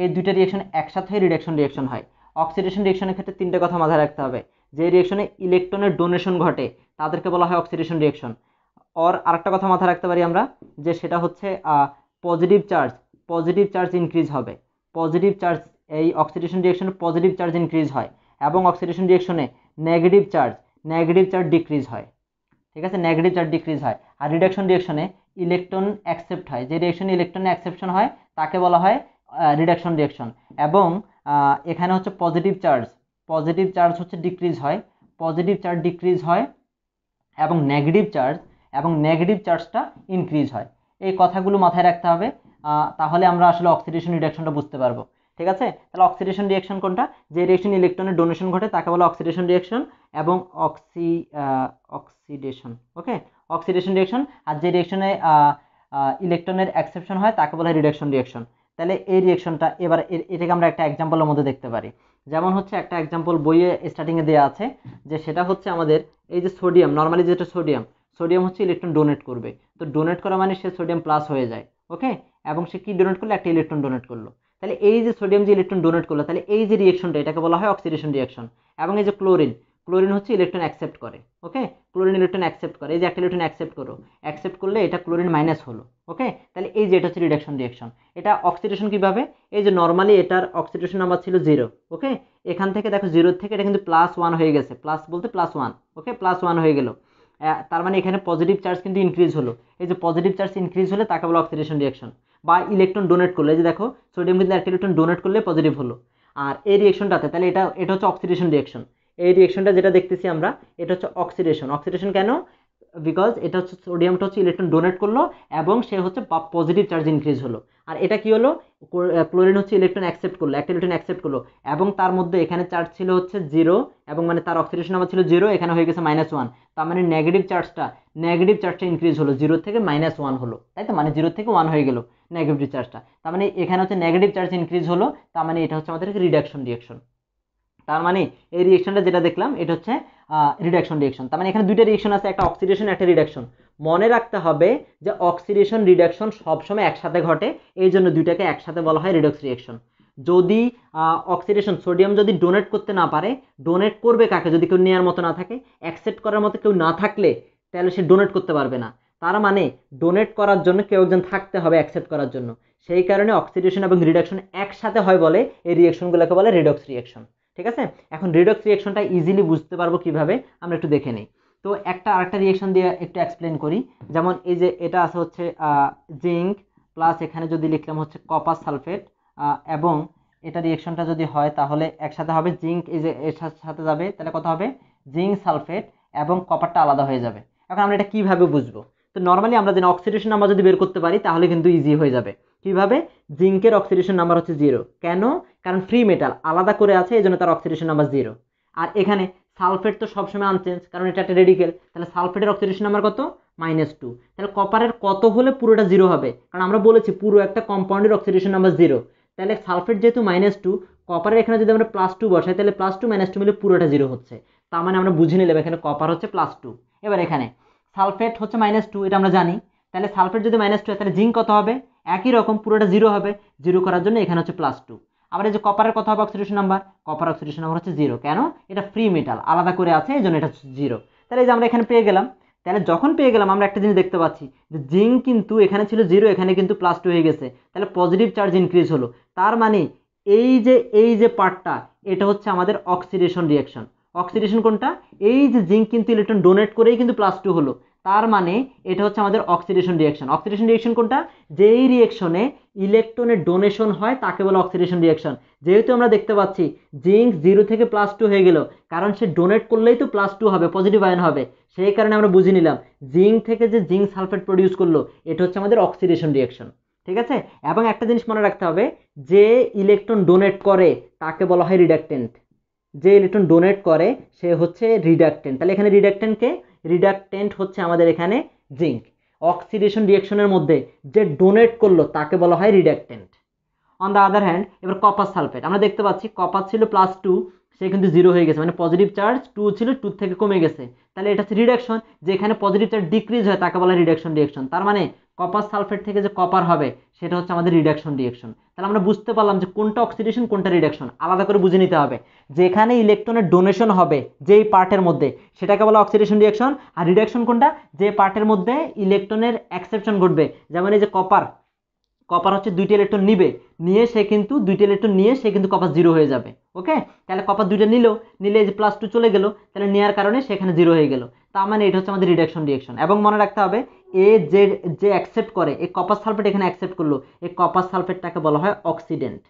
এই দুইটা রিয়াকশন একসাথে রিডাকশন রিয়াকশন হয় অক্সিডেশন রিয়াকশনের ক্ষেত্রে তিনটা কথা মাথায় রাখতে হবে যে রিয়াকশনে ইলেকট্রনের ডোনেশন ঘটে তাদেরকে বলা হয় অক্সিডেশন রিয়াকশন অর আরেকটা কথা মাথায় রাখতে পারি আমরা যে সেটা হচ্ছে positive charge positive charge increase হবে পজিটিভ চার্জ এই অক্সিডেশন রিয়েকশনে পজিটিভ চার্জ ইনক্রিজ হয় এবং অক্সিডেশন রিয়েকশনে negative charge negative charge decrease হয় ঠিক আছে নেগেটিভ চার্জ ডিক্রিজ হয় আর রিডাকশন রিয়েকশনে ইলেকট্রন অ্যাকসেপ্ট হয় যে রিয়েকশনে ইলেকট্রন অ্যাকসেপশন হয় তাকে বলা হয় রিডাকশন রিয়েকশন এবং এখানে হচ্ছে পজিটিভ চার্জ পজিটিভ চার্জ হচ্ছে ডিক্রিজ হয় পজিটিভ চার্জ ডিক্রিজ হয় এবং নেগেটিভ চার্জ এবং নেগেটিভ চার্জটা ইনক্রিজ হয় এই কথাগুলো মাথায় রাখতে হবে তাহলে আমরা আসলে অক্সিডেশন রিডাকশনটা বুঝতে পারবো ঠিক আছে তাহলে অক্সিডেশন রিয়াকশন কোনটা যে রিয়াকশন ইলেকট্রনের ডোনেশন ঘটে তাকে বলে অক্সিডেশন রিয়াকশন এবং অক্সি অক্সিডেশন ওকে অক্সিডেশন রিয়াকশন আর যে রিয়াকশনে ইলেকট্রনের অ্যাকসেপশন হয় তাকে বলে রিডাকশন রিয়াকশন তাহলে এই রিয়াকশনটা এবার এটাকে আমরা একটা এক্সাম্পলের মধ্যে দেখতে পারি যেমন হচ্ছে একটা এক্সাম্পল বইয়ে স্টার্টিংয়ে দেওয়া আছে যে সেটা হচ্ছে আমাদের এই যে সোডিয়াম নর্মালি যেটা সোডিয়াম সোডিয়াম হচ্ছে ইলেকট্রন ডোনেট করবে তো ডোনেট করা মানে সে সোডিয়াম প্লাস হয়ে যায় ওকে এবং সে কি ডোনেট করলো একটা ইলেকট্রন ডোনেট করলো তাহলে এই যে সোডিয়াম যে ইলেকট্রন ডোনেট করলো তাহলে এই যে রিয়েকশনটা এটাকে বলা হয় অক্সিডেশন রিয়াকশন এবং এই যে ক্লোরিন ক্লোরিন হচ্ছে ইলেকট্রন অ্যাকসেপ্ট করে ওকে ক্লোরিন ইলেকট্রন অ্যাকসেপ্ট করে এই যে একটা ইলেকট্রন অ্যাকসেপ্ট করো অ্যাকসেপ্ট করলে এটা ক্লোরিন মাইনাস হলো ওকে তাহলে এই যে এটা হচ্ছে রিডাকশন রিয়াকশন এটা অক্সিডেশন কীভাবে এই যে নর্মালি এটার অক্সিডেশন নাম্বার ছিল জিরো ওকে এখান থেকে দেখো জিরোর থেকে এটা কিন্তু প্লাস ওয়ান হয়ে গেছে প্লাস বলতে plus one okay plus one হয়ে গেলো তার মানে এখানে পজিটিভ চার্জ কিন্তু ইনক্রিজ হলো এই যে পজিটিভ চার্জ ইনক্রিজ হলে তাকে বলে অক্সিডেশন রিয়াকশন বা ইলেকট্রন ডোনেট করলে যে দেখো সোডিয়াম কিন্তু একটা ইলেকট্রন ডোনেট করলে পজিটিভ হলো আর এই রিয়েকশনটাতে তাহলে এটা এটা হচ্ছে অক্সিডেশন রিয়াকশন এই রিয়েকশনটা যেটা দেখতেছি আমরা এটা হচ্ছে অক্সিডেশন অক্সিডেশন কেন বিকজ এটা হচ্ছে সোডিয়ামটা হচ্ছে ইলেকট্রন ডোনেট করলো এবং সে হচ্ছে পজিটিভ চার্জ ইনক্রিজ হলো আর এটা কি হলো ক্লোরিন হচ্ছে ইলেকট্রন অ্যাকসেপ্ট করলো একটা ইলেকট্রন অ্যাকসেপ্ট করলো এবং তার মধ্যে এখানে চার্জ ছিল হচ্ছে জিরো এবং মানে তার অক্সিডেশন আমার ছিল জিরো এখানে হয়ে গেছে মাইনাস ওয়ান তার মানে নেগেটিভ চার্জটা নেগেটিভ চার্জটা ইনক্রিজ হলো জিরো থেকে মাইনাস ওয়ান হলো তাই তো মানে জিরো থেকে ওয়ান হয়ে গেলো নেগেটিভ চার্জটা তার মানে এখানে হচ্ছে নেগেটিভ চার্জ ইনক্রিজ হলো তার মানে এটা হচ্ছে আমাদের রিডাকশন রিয়াকশন তার মানে এই রিয়েকশনটা যেটা দেখলাম এটা হচ্ছে রিডাকশন রিয়াকশন তার মানে এখানে দুইটা রিয়াকশন আছে একটা অক্সিডেশন একটা রিডাকশন মনে রাখতে হবে যে অক্সিডেশন রিডাকশন সবসময় একসাথে ঘটে এই জন্য দুইটাকে একসাথে বলা হয় রিডক্স রিয়াকশন যদি অক্সিডেশন সোডিয়াম যদি ডোনেট করতে না পারে ডোনেট করবে কাকে যদি কেউ নেওয়ার মতো না থাকে অ্যাকসেপ্ট করার মতো কেউ না থাকলে তাহলে সে ডোনেট করতে পারবে না তার মানে ডোনেট করার জন্য কেউ একজন থাকতে হবে অ্যাকসেপ্ট করার জন্য সেই কারণে অক্সিডেশন এবং রিডাকশন একসাথে হয় বলে এই রিয়াকশনগুলোকে বলে রিডক্স রিয়াকশন ঠিক আছে এখন রিডক্স রিয়েকশনটা ইজিলি বুঝতে পারবো কিভাবে আমরা একটু দেখে নিই তো একটা আরেকটা রিয়েকশন দিয়ে একটু এক্সপ্লেন করি যেমন এই যে এটা আছে হচ্ছে জিঙ্ক প্লাস এখানে যদি লিখলাম হচ্ছে কপার সালফেট এবং এটা রিয়েকশনটা যদি হয় তাহলে একসাথে হবে জিঙ্ক এই যে এর সাথে যাবে তাহলে কত হবে জিঙ্ক সালফেট এবং কপারটা আলাদা হয়ে যাবে এখন আমরা এটা কীভাবে বুঝবো তো নর্মালি আমরা যেন অক্সিডেশন নাম্বার যদি বের করতে পারি তাহলে কিন্তু ইজি হয়ে যাবে কিভাবে জিঙ্কের অক্সিডেশন নাম্বার হচ্ছে জিরো কেন কারণ ফ্রি মেটাল আলাদা করে আছে এই জন্য তার অক্সিডেশন নাম্বার জিরো আর এখানে সালফেট তো সবসময় আনচেঞ্জ কারণ এটা একটা রেডিকেল তাহলে সালফেটের অক্সিডেশন নাম্বার কত মাইনাস টু তাহলে কপারের কত হলে পুরোটা জিরো হবে কারণ আমরা বলেছি পুরো একটা কম্পাউন্ডের অক্সিডেশন নাম্বার জিরো তাহলে সালফেট যেহেতু মাইনাস টু কপারের এখানে যদি আমরা প্লাস টু বসাই তাহলে প্লাস টু মাইনাস টু মিলে পুরোটা জিরো হচ্ছে তার মানে আমরা বুঝে নিলাম এখানে কপার হচ্ছে প্লাস টু এবার এখানে সালফেট হচ্ছে মাইনাস টু এটা আমরা জানি তাহলে সালফেট যদি মাইনাস টু হয় তাহলে জিঙ্ক কত হবে একই রকম পুরোটা জিরো হবে জিরো করার জন্য এখানে হচ্ছে প্লাস টু আবার এই যে কপারের কথা হবে oxidation number copper oxidation number হচ্ছে জিরো কেন এটা ফ্রি মেটাল আলাদা করে আছে এই জন্য এটা জিরো তাহলে এই যে আমরা এখানে পেয়ে গেলাম তাহলে যখন পেয়ে গেলাম আমরা একটা জিনিস দেখতে পাচ্ছি যে জিঙ্ক কিন্তু এখানে ছিল জিরো এখানে কিন্তু প্লাস টু হয়ে গেছে তাহলে পজিটিভ চার্জ ইনক্রিজ হলো তার মানে এই যে এই যে পার্টটা এটা হচ্ছে আমাদের অক্সিডেশন রিয়াকশন অক্সিডেশন কোনটা এই যে জিঙ্ক কিন্তু ইলেকট্রন ডোনেট করেই কিন্তু প্লাস টু হলো তার মানে এটা হচ্ছে আমাদের অক্সিডেশন রিয়াকশন অক্সিডেশন রিয়াকশন কোনটা যেই রিয়াকশনে ইলেকট্রনের ডোনেশন হয় তাকে বলে অক্সিডেশন রিয়াকশন যেহেতু আমরা দেখতে পাচ্ছি জিঙ্ক জিরো থেকে প্লাস টু হয়ে গেল কারণ সে ডোনেট করলেই তো প্লাস টু হবে পজিটিভ আয়ন হবে সেই কারণে আমরা বুঝে নিলাম জিঙ্ক থেকে যে জিঙ্ক সালফেট প্রডিউস করলো এটা হচ্ছে আমাদের অক্সিডেশন রিয়াকশন ঠিক আছে এবং একটা জিনিস মনে রাখতে হবে যে ইলেকট্রন ডোনেট করে তাকে বলা হয় রিডাক্টেন্ট যে ইলেকট্রন ডোনেট করে সে হচ্ছে রিডাক্টেন্ট তাহলে এখানে রিডাক্টেন্টকে রিডাকটেন্ট হচ্ছে আমাদের এখানে জিঙ্ক অক্সিডেশন রিয়াকশনের মধ্যে যে ডোনেট করলো তাকে বলা হয় reductant on the other hand এবার কপার সালফেট আমরা দেখতে পাচ্ছি কপার ছিল প্লাস টু সে কিন্তু জিরো হয়ে গেছে মানে পজিটিভ চার্জ টু ছিল টু থেকে কমে গেছে তাহলে এটা হচ্ছে রিডাকশন যেখানে পজিটিভ চার্জ ডিক্রিজ হয় তাকে বলা রিডাকশন রিয়াকশন তার মানে কপার সালফেট থেকে যে কপার হবে সেটা হচ্ছে আমাদের রিডাকশন রিয়াকশন তাহলে আমরা বুঝতে পারলাম যে কোনটা অক্সিডেশন কোনটা রিডাকশন আলাদা করে বুঝে নিতে হবে যেখানে ইলেকট্রনের ডোনেশন হবে যেই পার্টের মধ্যে সেটাকে বলা অক্সিডেশন রিয়াকশন আর রিডাকশন কোনটা যে পার্টের মধ্যে ইলেকট্রনের অ্যাকসেপশন ঘটবে যেমন এই যে কপার কপার হচ্ছে দুইটি ইলেকট্রন নিবে নিয়ে সে কিন্তু দুইটি ইলেকট্রন নিয়ে সে কিন্তু কপার জিরো হয়ে যাবে ওকে তাহলে কপার দুইটা নিল নিলে যে প্লাস টু চলে গেলো তাহলে নেওয়ার কারণে সেখানে জিরো হয়ে গেল তার মানে এটা হচ্ছে আমাদের রিডাকশন রিয়েকশন এবং মনে রাখতে হবে এ যে যে অ্যাকসেপ্ট করে এই কপার সালফেট এখানে অ্যাকসেপ্ট করলো এই কপার সালফেটটাকে বলা হয় অক্সিডেন্ট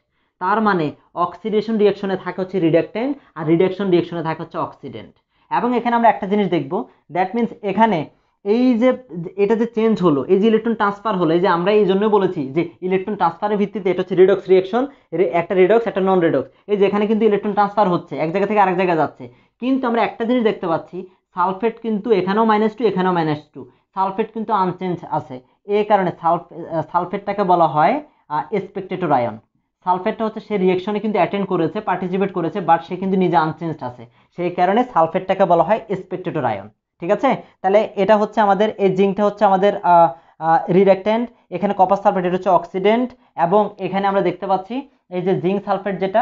তার মানে অক্সিডেশন রিয়াকশনে থাকে হচ্ছে রিডাকটেন্ট আর রিডাকশন রিয়াকশনে থাকে হচ্ছে অক্সিডেন্ট এবং এখানে আমরা একটা জিনিস দেখবো দ্যাট মিন্স এখানে এই যে এটা যে চেঞ্জ হলো এই যে ইলেকট্রন ট্রান্সফার হলো এই যে আমরা এই জন্য বলেছি যে ইলেকট্রন ট্রান্সফারের ভিত্তিতে এটা হচ্ছে রিডক্স রিয়েকশন একটা রিডক্স একটা নন রিডক্স এই যে এখানে কিন্তু ইলেকট্রন ট্রান্সফার হচ্ছে এক জায়গা থেকে আরেক জায়গায় যাচ্ছে কিন্তু আমরা একটা জিনিস দেখতে পাচ্ছি সালফেট কিন্তু এখানেও মাইনাস টু এখানেও মাইনাস টু সালফেট কিন্তু আনচেঞ্জ আছে এই কারণে সালফেটটাকে বলা হয় স্পেকটেটর আয়ন সালফেটটা হচ্ছে সে রিয়েকশনে কিন্তু অ্যাটেন্ড করেছে পার্টিসিপেট করেছে বাট সে কিন্তু নিজে আনচেঞ্জ আছে সেই কারণে সালফেটটাকে বলা হয় স্পেকটেটর আয়ন ঠিক আছে তাহলে এটা হচ্ছে আমাদের এই জিঙ্কটা হচ্ছে আমাদের রিডাক্ট্যান্ট এখানে কপার সালফেট এটা হচ্ছে অক্সিডেন্ট এবং এখানে আমরা দেখতে পাচ্ছি এই যে জিঙ্ক সালফেট যেটা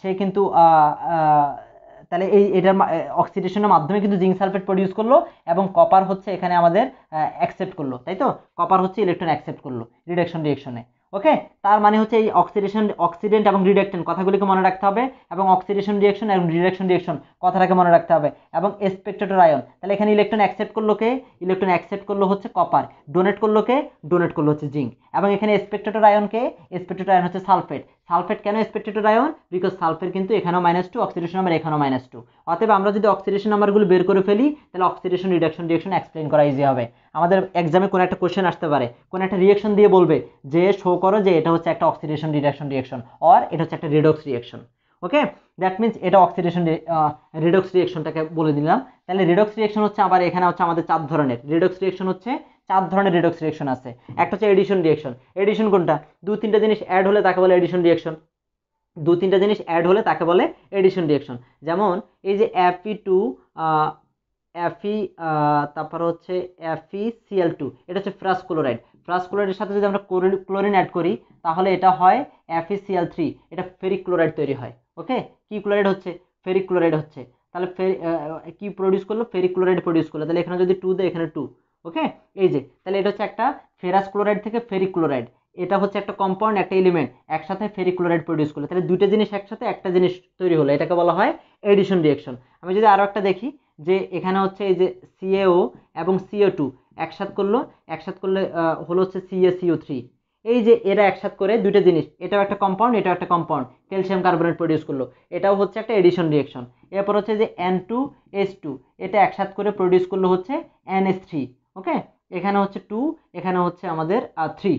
সে কিন্তু তাহলে এই এটার অক্সিডেশনের মাধ্যমে কিন্তু জিঙ্ক সালফেট প্রডিউস করলো এবং কপার হচ্ছে এখানে আমাদের অ্যাকসেপ্ট করলো তাই তো কপার হচ্ছে ইলেকট্রন অ্যাকসেপ্ট করলো রিডাকশন রিয়েকশনে ওকে তার মানে হচ্ছে এই অক্সিডেশন অক্সিডেন্ট এবং রিডাকশন কথাগুলিকে মনে রাখতে হবে এবং অক্সিডেশন রিয়াকশন এবং রিডাকশন রিয়াকশন কথাটাকে মনে রাখতে হবে এবং স্পেক্টেটর আয়ন তাহলে এখানে ইলেকট্রন অ্যাকসেপ্ট করলোকে ইলেকট্রন অ্যাকসেপ্ট করলো হচ্ছে কপার ডোনেট করলোকে ডোনেট করলো হচ্ছে জিঙ্ক এবং এখানে স্পেক্টেটর আয়নকে স্পেক্টেটর আয়ন হচ্ছে সালফেট সালফেট কেন স্পেক্টেটেড আয়ন বিকজ সালফেট কিন্তু এখানেও মাইনাস টু অক্সিডেশন নাম্বার এখানেও মাইনাস টু অতএব আমরা যদি অক্সিডেশন নাম্বারগুলো বের করে ফেলি তাহলে অক্সিডেশন রিডাকশন রিয়েকশন এক্সপ্লেন করা ইজি হবে আমাদের এক্সামে কোনো একটা কোয়েশ্চেন আসতে পারে কোনো একটা রিয়েকশন দিয়ে বলবে যে শো করো যে এটা হচ্ছে একটা অক্সিডেশন রিডাকশন রিয়েকশন অর এটা হচ্ছে একটা redox reaction okay that means এটা অক্সিডেশন রিডক্স রিয়েকশনটাকে বলে দিলাম তাহলে রিডক্স রিয়েকশন হচ্ছে আবার এখানে হচ্ছে আমাদের চার ধরনের রিডক্স রিয়েকশন হচ্ছে চার ধরনের রিডক্স রিয়েকশন আছে একটা হচ্ছে এডিশন রিয়েকশন এডিশন কোনটা দু তিনটা জিনিস অ্যাড হলে তাকে বলে এডিশন রিয়েকশন দু তিনটা জিনিস অ্যাড হলে তাকে বলে এডিশন রিয়েকশন যেমন এই যে অ্যাপি টু অ্যাফি তারপর হচ্ছে অ্যাফি সিএল টু এটা হচ্ছে ফ্রাস ক্লোরাইড ফ্রাস ক্লোরাইডের সাথে যদি আমরা ক্লোরিন অ্যাড করি তাহলে এটা হয় অ্যাফি সিএল থ্রি এটা ফেরিক ক্লোরাইড তৈরি হয় ওকে কি ক্লোরাইড হচ্ছে ফেরিক ক্লোরাইড হচ্ছে তাহলে ফেরি কি প্রডিউস করলো ফেরিক ক্লোরাইড প্রডিউস করলো তাহলে এখানে যদি টু দেয় এখানে টু ওকে এই যে তাহলে এটা হচ্ছে একটা ফেরাস ক্লোরাইড থেকে ফেরিক ক্লোরাইড এটা হচ্ছে একটা কম্পাউন্ড একটা এলিমেন্ট একসাথে ফেরিক ক্লোরাইড প্রডিউস করলো তাহলে দুইটা জিনিস একসাথে একটা জিনিস তৈরি হলো এটাকে বলা হয় এডিশন রিয়েকশন আমি যদি আরও একটা দেখি যে এখানে হচ্ছে এই যে সিএও এবং সিও টু একসাথ করলো একসাথ করলে হলো হচ্ছে সিএ সিও থ্রি এই যে এরা একসাথ করে দুইটা জিনিস এটাও একটা কম্পাউন্ড এটাও একটা কম্পাউন্ড ক্যালসিয়াম কার্বনেট প্রডিউস করলো এটাও হচ্ছে একটা এডিশন রিয়েকশন এরপর হচ্ছে যে এন টু এস টু এটা একসাথ করে প্রডিউস করলো হচ্ছে এন এস থ্রি ওকে এখানে হচ্ছে টু এখানে হচ্ছে আমাদের থ্রি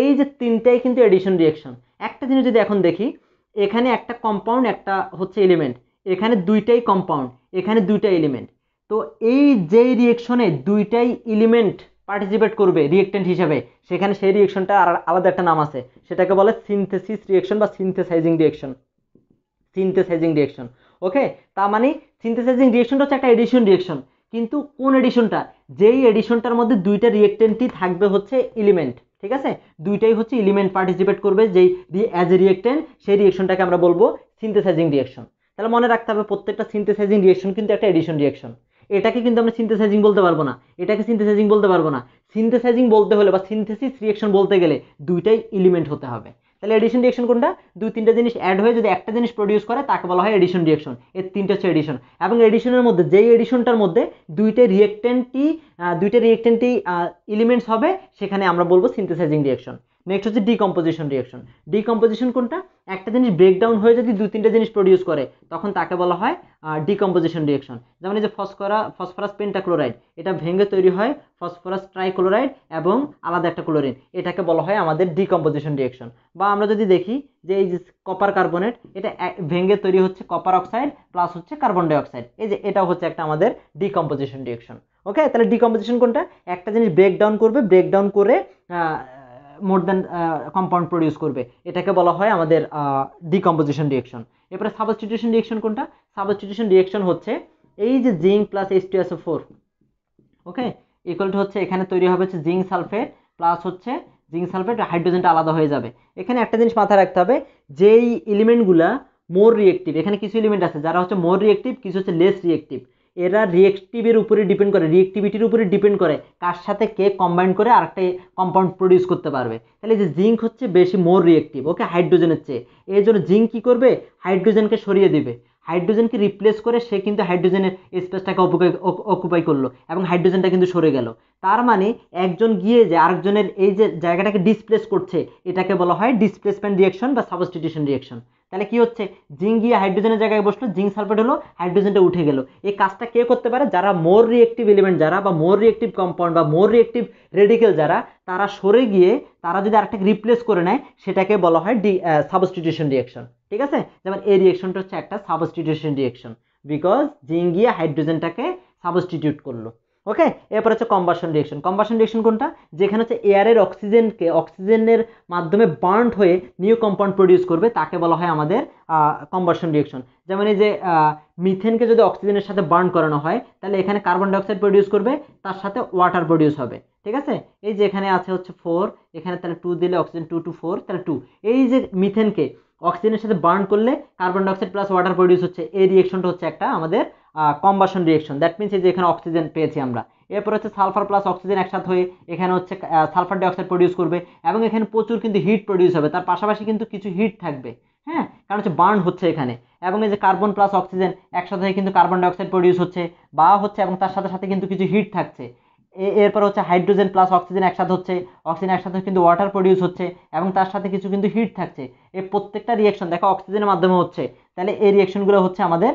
এই যে তিনটাই কিন্তু এডিশন রিয়েকশন একটা জিনিস যদি এখন দেখি এখানে একটা কম্পাউন্ড একটা হচ্ছে এলিমেন্ট এখানে দুইটাই কম্পাউন্ড এখানে দুইটাই এলিমেন্ট তো এই যেই রিয়েকশনে দুইটাই এলিমেন্ট পার্টিসিপেট করবে রিয়েক্টেন্ট হিসাবে সেখানে সেই রিয়েকশনটা আর আলাদা একটা নাম আছে সেটাকে বলে সিনথেসিস রিয়েকশন বা সিনথেসাইজিং রিয়েকশন সিনথেসাইজিং রিয়েকশন ওকে তার মানে সিনথেসাইজিং রিয়েকশনটা হচ্ছে একটা এডিশন রিয়েকশন কিন্তু কোন এডিশনটা যেই এডিশনটার মধ্যে দুইটা রিয়েক্টেন্টই থাকবে হচ্ছে এলিমেন্ট ঠিক আছে দুইটাই হচ্ছে এলিমেন্ট পার্টিসিপেট করবে যেই অ্যাজ এ রিয়েক্টেন্ট সেই রিয়েকশনটাকে আমরা বলবো সিনথেসাইজিং রিয়েকশন তাহলে মনে রাখতে হবে প্রত্যেকটা সিনথেসাইজিং রিয়েকশন কিন্তু একটা এডিশন রিয়েকশন এটাকে কিন্তু আমরা সিনথেসাইজিং বলতে পারবো না এটাকে সিনথেসাইজিং বলতে পারবো না সিনথেসাইজিং বলতে হলে বা সিনথেসিস রিয়েকশন বলতে গেলে দুইটাই এলিমেন্ট হতে হবে তাহলে এডিশন রিয়েকশন কোনটা দুই তিনটা জিনিস অ্যাড হয়ে যদি একটা জিনিস প্রডিউস করে তাকে বলা হয় এডিশন রিয়েকশন এর তিনটা হচ্ছে এডিশন এবং এডিশনের মধ্যে যেই এডিশনটার মধ্যে দুইটা রিয়েকটেন্টই দুইটা রিয়েক্টেন্টই এলিমেন্টস হবে সেখানে আমরা বলবো সিনথেসাইজিং রিয়েকশন নেক্সট হচ্ছে ডিকম্পোজিশন রিয়াকশন ডিকম্পোজিশন কোনটা একটা জিনিস ব্রেকডাউন হয়ে যদি দু তিনটা জিনিস প্রডিউস করে তখন তাকে বলা হয় ডিকম্পোজিশন রিয়েকশন যেমন এই যে ফসফরা ফসফরাস পেন্টাক্লোরাইড এটা ভেঙে তৈরি হয় ফসফরাস ট্রাইক্লোরাইড এবং আলাদা একটা ক্লোরিন এটাকে বলা হয় আমাদের ডিকম্পোজিশন রিয়েকশন বা আমরা যদি দেখি যে এই যে কপার কার্বনেট এটা ভেঙে তৈরি হচ্ছে কপার অক্সাইড প্লাস হচ্ছে কার্বন ডাইঅক্সাইড এই যে এটা হচ্ছে একটা আমাদের ডিকম্পোজিশন রিয়েকশন ওকে তাহলে ডিকম্পোজিশন কোনটা একটা জিনিস ব্রেকডাউন করবে ব্রেকডাউন করে মোর দ্যান কম্পাউন্ড প্রডিউস করবে এটাকে বলা হয় আমাদের ডিকম্পোজিশন রিয়েকশন এরপরে সাবস্টিটিউশন রিয়েকশন কোনটা সাবস্টিটিউশন রিয়েকশন হচ্ছে এই যে zinc plus H two SO four okay ইকুয়ালটা হচ্ছে এখানে তৈরি হবে হচ্ছে জিঙ্ক সালফেট প্লাস হচ্ছে জিঙ্ক সালফেট হাইড্রোজেনটা আলাদা হয়ে যাবে এখানে একটা জিনিস মাথায় রাখতে হবে যেই এলিমেন্টগুলা মোর রিয়েক্টিভ এখানে কিছু এলিমেন্ট আছে যারা হচ্ছে মোর রিয়েক্টিভ কিছু হচ্ছে লেস রিয়েক্টিভ এরা রিয়েক্টিভের উপরে ডিপেন্ড করে রিয়েক্টিভিটির উপরে ডিপেন্ড করে কার সাথে কে কম্বাইন করে আরেকটা কম্পাউন্ড প্রডিউস করতে পারবে তাহলে যে জিঙ্ক হচ্ছে বেশি মোর রিয়েক্টিভ ওকে হাইড্রোজেনের চেয়ে এই জন্য জিঙ্ক কী করবে হাইড্রোজেনকে সরিয়ে দেবে হাইড্রোজেনকে রিপ্লেস করে সে কিন্তু হাইড্রোজেনের স্পেসটাকে অকুপাই করলো এবং হাইড্রোজেনটা কিন্তু সরে গেল তার মানে একজন গিয়ে যে আরেকজনের এই যে জায়গাটাকে ডিসপ্লেস করছে এটাকে বলা হয় ডিসপ্লেসমেন্ট রিয়েকশন বা সাবস্টিটিউশন রিয়েকশন তাহলে কি হচ্ছে জিঙ্ক গিয়ে হাইড্রোজেনের জায়গায় বসলো জিঙ্ক সালফেট হলো হাইড্রোজেনটা উঠে গেল এই কাজটা কে করতে পারে যারা মোর রিয়েক্টিভ এলিমেন্ট যারা বা মোর রিয়েক্টিভ কম্পাউন্ড বা মোর রিয়েক্টিভ রেডিকেল যারা তারা সরে গিয়ে তারা যদি আরেকটাকে রিপ্লেস করে নেয় সেটাকে বলা হয় ডি সাবস্টিটিউশন রিয়াকশন ঠিক আছে যেমন এই রিয়েকশনটা হচ্ছে একটা সাবস্টিটিউশন রিয়েকশন বিকজ জিঙ্ক গিয়ে হাইড্রোজেনটাকে সাবস্টিটিউট করলো ওকে এরপর হচ্ছে কম্বাসন রিয়েকশন কম্বাসন রিয়েকশন কোনটা যেখানে হচ্ছে এয়ারের অক্সিজেনকে অক্সিজেনের মাধ্যমে বার্ন্ড হয়ে নিউ কম্পাউন্ড প্রডিউস করবে তাকে বলা হয় আমাদের কম্বাসন রিয়েকশন যেমন এই যে মিথেনকে যদি অক্সিজেনের সাথে বার্ন করানো হয় তাহলে এখানে কার্বন ডাইঅক্সাইড প্রডিউস করবে তার সাথে ওয়াটার প্রডিউস হবে ঠিক আছে এই যে এখানে আছে হচ্ছে ফোর এখানে তাহলে টু দিলে অক্সিজেন টু টু ফোর তাহলে টু এই যে মিথেনকে অক্সিজেনের সাথে বার্ন করলে carbon dioxide plus water produce হচ্ছে এই রিয়েকশনটা হচ্ছে একটা আমাদের কম্বাসন রিয়েকশন দ্যাট মিনস যে এখানে অক্সিজেন পেয়েছি আমরা এরপর হচ্ছে সালফার প্লাস অক্সিজেন একসাথে হয়ে এখানে হচ্ছে সালফার ডাইঅক্সাইড প্রডিউস করবে এবং এখানে প্রচুর কিন্তু হিট প্রডিউস হবে তার পাশাপাশি কিন্তু কিছু হিট থাকবে হ্যাঁ কারণ হচ্ছে বার্ন হচ্ছে এখানে এবং এই যে কার্বন প্লাস অক্সিজেন একসাথে হয়ে কিন্তু কার্বন ডাইঅক্সাইড প্রডিউস হচ্ছে বা হচ্ছে এবং তার সাথে সাথে কিন্তু কিছু হিট থাকছে এরপর হচ্ছে হাইড্রোজেন প্লাস অক্সিজেন একসাথে হচ্ছে অক্সিজেন একসাথে কিন্তু ওয়াটার প্রডিউস হচ্ছে এবং তার সাথে কিছু কিন্তু হিট থাকছে এই প্রত্যেকটা রিয়েকশন দেখো অক্সিজেনের মাধ্যমে হচ্ছে তাহলে এই রিয়েকশনগুলো হচ্ছে আমাদের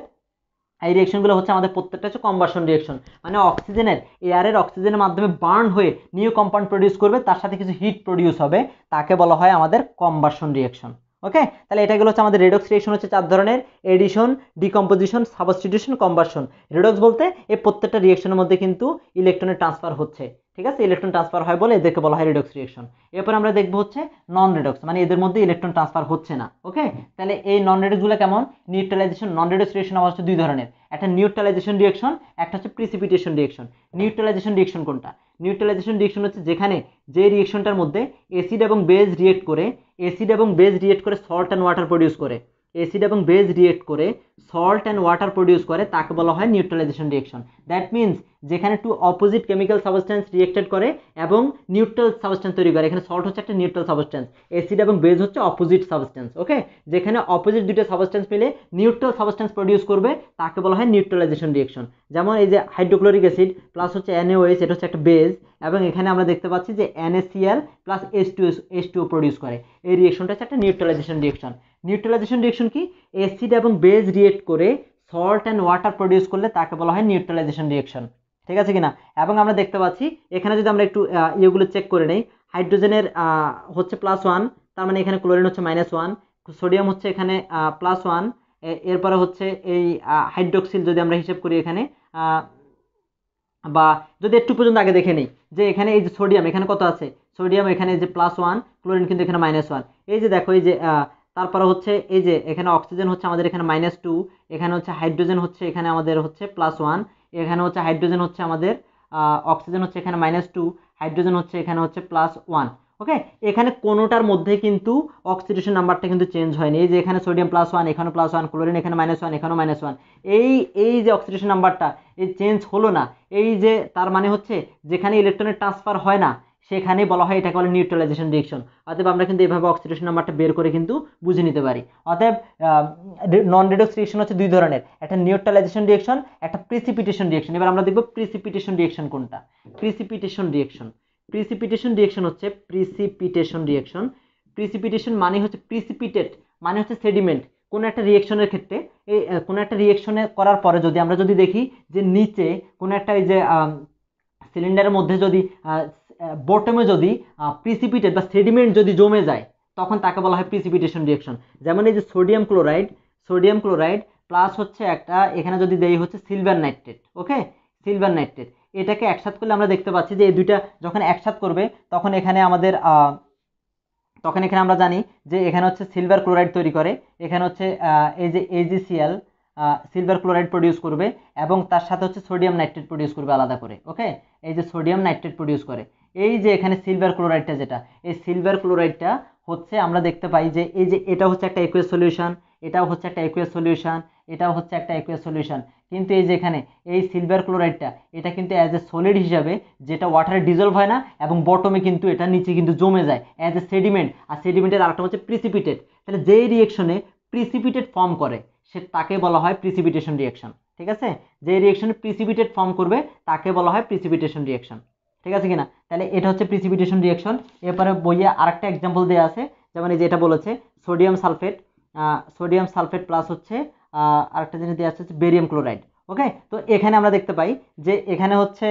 এই রিয়েকশনগুলো হচ্ছে আমাদের প্রত্যেকটা হচ্ছে কম্বাসন রিয়েকশন মানে অক্সিজেনের এয়ারের অক্সিজেনের মাধ্যমে বার্ন হয়ে নিউ কম্পাউন্ড প্রডিউস করবে তার সাথে কিছু হিট প্রডিউস হবে তাকে বলা হয় আমাদের কম্বাসন রিয়েকশন ওকে তাহলে এটা গেলো হচ্ছে আমাদের রেডক্স রিয়েশন হচ্ছে চার ধরনের addition decomposition substitution combustion redox বলতে এই প্রত্যেকটা রিয়েকশনের মধ্যে কিন্তু ইলেকট্রনের ট্রান্সফার হচ্ছে ঠিক আছে ইলেকট্রন ট্রান্সফার হয় বলে এদেরকে বলা হয় রেডক্স রিয়েকশন এরপর আমরা দেখব হচ্ছে নন রেডক্স মানে এদের মধ্যে ইলেকট্রন ট্রান্সফার হচ্ছে না ওকে তাহলে এই নন রেডক্সগুলো কেমন নিউট্রালাইজেশন নন রেডক্স রিয়েকশন আমার হচ্ছে দুই ধরনের একটা নিউট্রালাইজেশন রিয়েকশন একটা হচ্ছে প্রিসিপিটেশন রিয়েকশন নিউট্রালাইজেশন রিয়েকশন কোনটা নিউট্রালাইজেশন রিয়েকশন হচ্ছে যেখানে যে রিয়েকশনটার মধ্যে অ্যাসিড এবং বেজ রিয়েক্ট করে অ্যাসিড এবং বেজ রিয়েক্ট করে সল্ট অ্যান্ড ওয়াটার প্রডিউস করে অ্যাসিড এবং বেজ রিয়েক্ট করে সল্ট অ্যান্ড ওয়াটার প্রডিউস করে তাকে বলা হয় নিউট্রালাইজেশন রিয়েকশন দ্যাট মিনস যেখানে two opposite chemical substance reacted করে এবং নিউট্রাল সাবস্ট্যান্স তৈরি করে এখানে সল্ট হচ্ছে একটা নিউট্রাল সাবস্ট্যান্স অ্যাসিড এবং বেজ হচ্ছে অপোজিট সাবস্ট্যান্স ওকে যেখানে অপোজিট দুটো সাবস্ট্যান্স মিলে নিউট্রাল সাবস্ট্যান্স প্রডিউস করবে তাকে বলা হয় নিউট্রালাইজেশন রিয়েকশন যেমন এই যে হাইড্রোক্লোরিক অ্যাসিড প্লাস হচ্ছে এনএওএস এটা হচ্ছে একটা বেজ এবং এখানে আমরা দেখতে পাচ্ছি যে N A C L plus S two S two produce করে এই রিয়েকশনটা হচ্ছে একটা নিউট্রালাইজেশন রিয়েকশন নিউট্রালাইজেশন রিয়েকশন কি অ্যাসিড এবং বেজ রিয়েক্ট করে সল্ট অ্যান্ড ওয়াটার প্রডিউস করলে তাকে বলা হয় নিউট্রালাইজেশন রিয়েকশন ঠিক আছে কিনা এবং আমরা দেখতে পাচ্ছি এখানে যদি আমরা একটু ইয়েগুলো চেক করে নেই হাইড্রোজেনের হচ্ছে প্লাস ওয়ান তার মানে এখানে ক্লোরিন হচ্ছে মাইনাস ওয়ান সোডিয়াম হচ্ছে এখানে প্লাস ওয়ান এরপরে হচ্ছে এই হাইড্রোক্সিল যদি আমরা হিসেব করি এখানে বা যদি একটু পর্যন্ত আগে দেখে নিই যে এখানে এই যে সোডিয়াম এখানে কত আছে সোডিয়াম এখানে যে প্লাস ওয়ান ক্লোরিন কিন্তু এখানে মাইনাস ওয়ান এই যে দেখো এই যে তারপরে হচ্ছে এই যে এখানে অক্সিজেন হচ্ছে আমাদের এখানে মাইনাস টু এখানে হচ্ছে হাইড্রোজেন হচ্ছে এখানে আমাদের হচ্ছে প্লাস ওয়ান এখানে হচ্ছে হাইড্রোজেন হচ্ছে আমাদের অক্সিজেন হচ্ছে এখানে মাইনাস টু হাইড্রোজেন হচ্ছে এখানে হচ্ছে প্লাস ওয়ান ওকে এখানে কোনোটার মধ্যে কিন্তু অক্সিডেশন নাম্বারটা কিন্তু চেঞ্জ হয়নি এই যে এখানে সোডিয়াম প্লাস ওয়ান এখানে প্লাস ওয়ান ক্লোরিন এখানে মাইনাস ওয়ান এখানেও মাইনাস ওয়ান এই এই যে অক্সিডেশন নাম্বারটা এই চেঞ্জ হলো না এই যে তার মানে হচ্ছে যেখানে ইলেকট্রনের ট্রান্সফার হয় না সেখানে বলা হয় এটাকে বলে নিউট্রালাইজেশন রিয়েকশন অতএব আমরা কিন্তু এভাবে অক্সিডেশন নাম্বারটা বের করে কিন্তু বুঝে নিতে পারি অতএব নন রেডক্স রিয়েকশন হচ্ছে দুই ধরনের একটা নিউট্রালাইজেশন রিয়েকশন একটা প্রিসিপিটেশন রিয়েকশন এবার আমরা দেখব প্রিসিপিটেশন রিয়েকশন কোনটা প্রিসিপিটেশন রিয়েকশন প্রিসিপিটেশন রিয়েকশন হচ্ছে প্রিসিপিটেশন রিয়েকশন প্রিসিপিটেশন মানে হচ্ছে প্রিসিপিটেড মানে হচ্ছে সেডিমেন্ট কোনো একটা রিয়েকশনের ক্ষেত্রে এই কোনো একটা রিয়েকশনে করার পরে যদি আমরা যদি দেখি যে নিচে কোনো একটা এই যে সিলিন্ডারের মধ্যে যদি বটমে যদি প্রিসিপিটেট বা সেডিমেন্ট যদি জমে যায় তখন তাকে বলা হয় প্রিসিপিটেশন রিয়াকশন যেমন এই যে sodium chloride sodium chloride plus হচ্ছে একটা এখানে যদি দেই হচ্ছে silver nitrate okay silver nitrate এটাকে একসাথ করলে আমরা দেখতে পাচ্ছি যে এই দুইটা যখন একসাথ করবে তখন এখানে আমাদের তখন এখানে আমরা জানি যে এখানে হচ্ছে সিলভার ক্লোরাইড তৈরি করে এখানে হচ্ছে এই যে এজিসিএল সিলভার ক্লোরাইড প্রডিউস করবে এবং তার সাথে হচ্ছে সোডিয়াম নাইট্রেট প্রডিউস করবে আলাদা করে ওকে এই যে সোডিয়াম নাইট্রেট প্রডিউস করে এই যে এখানে সিলভার ক্লোরাইডটা যেটা এই সিলভার ক্লোরাইডটা হচ্ছে আমরা দেখতে পাই যে এই যে এটা হচ্ছে একটা একুয়ে সলিউশন এটাও হচ্ছে একটা একুয়ে সলিউশন এটাও হচ্ছে একটা একুয়ে সলিউশন কিন্তু এই যে এখানে এই সিলভার ক্লোরাইডটা এটা কিন্তু অ্যাজ এ সলিড হিসাবে যেটা ওয়াটারে ডিজলভ হয় না এবং বটমে কিন্তু এটা নিচে কিন্তু জমে যায় অ্যাজ এ সেডিমেন্ট আর সেডিমেন্টের আরেকটা হচ্ছে প্রিসিপিটেড তাহলে যেই রিয়েকশনে প্রিসিপিটেড ফর্ম করে সে তাকে বলা হয় প্রিসিপিটেশন রিয়েকশন ঠিক আছে যে রিয়েকশনে প্রিসিপিটেড ফর্ম করবে তাকে বলা হয় প্রিসিপিটেশন রিয়েকশন ঠিক আছে কিনা তাহলে এটা হচ্ছে প্রিসিপিটেশন রিয়াকশন এরপরে বইয়ে আরেকটা এক্সাম্পল দেওয়া আছে যেমন এই যে এটা বলেছে sodium sulphate sodium sulphate plus হচ্ছে আরেকটা জিনিস দেওয়া আছে হচ্ছে বেরিয়াম ক্লোরাইড ওকে তো এখানে আমরা দেখতে পাই যে এখানে হচ্ছে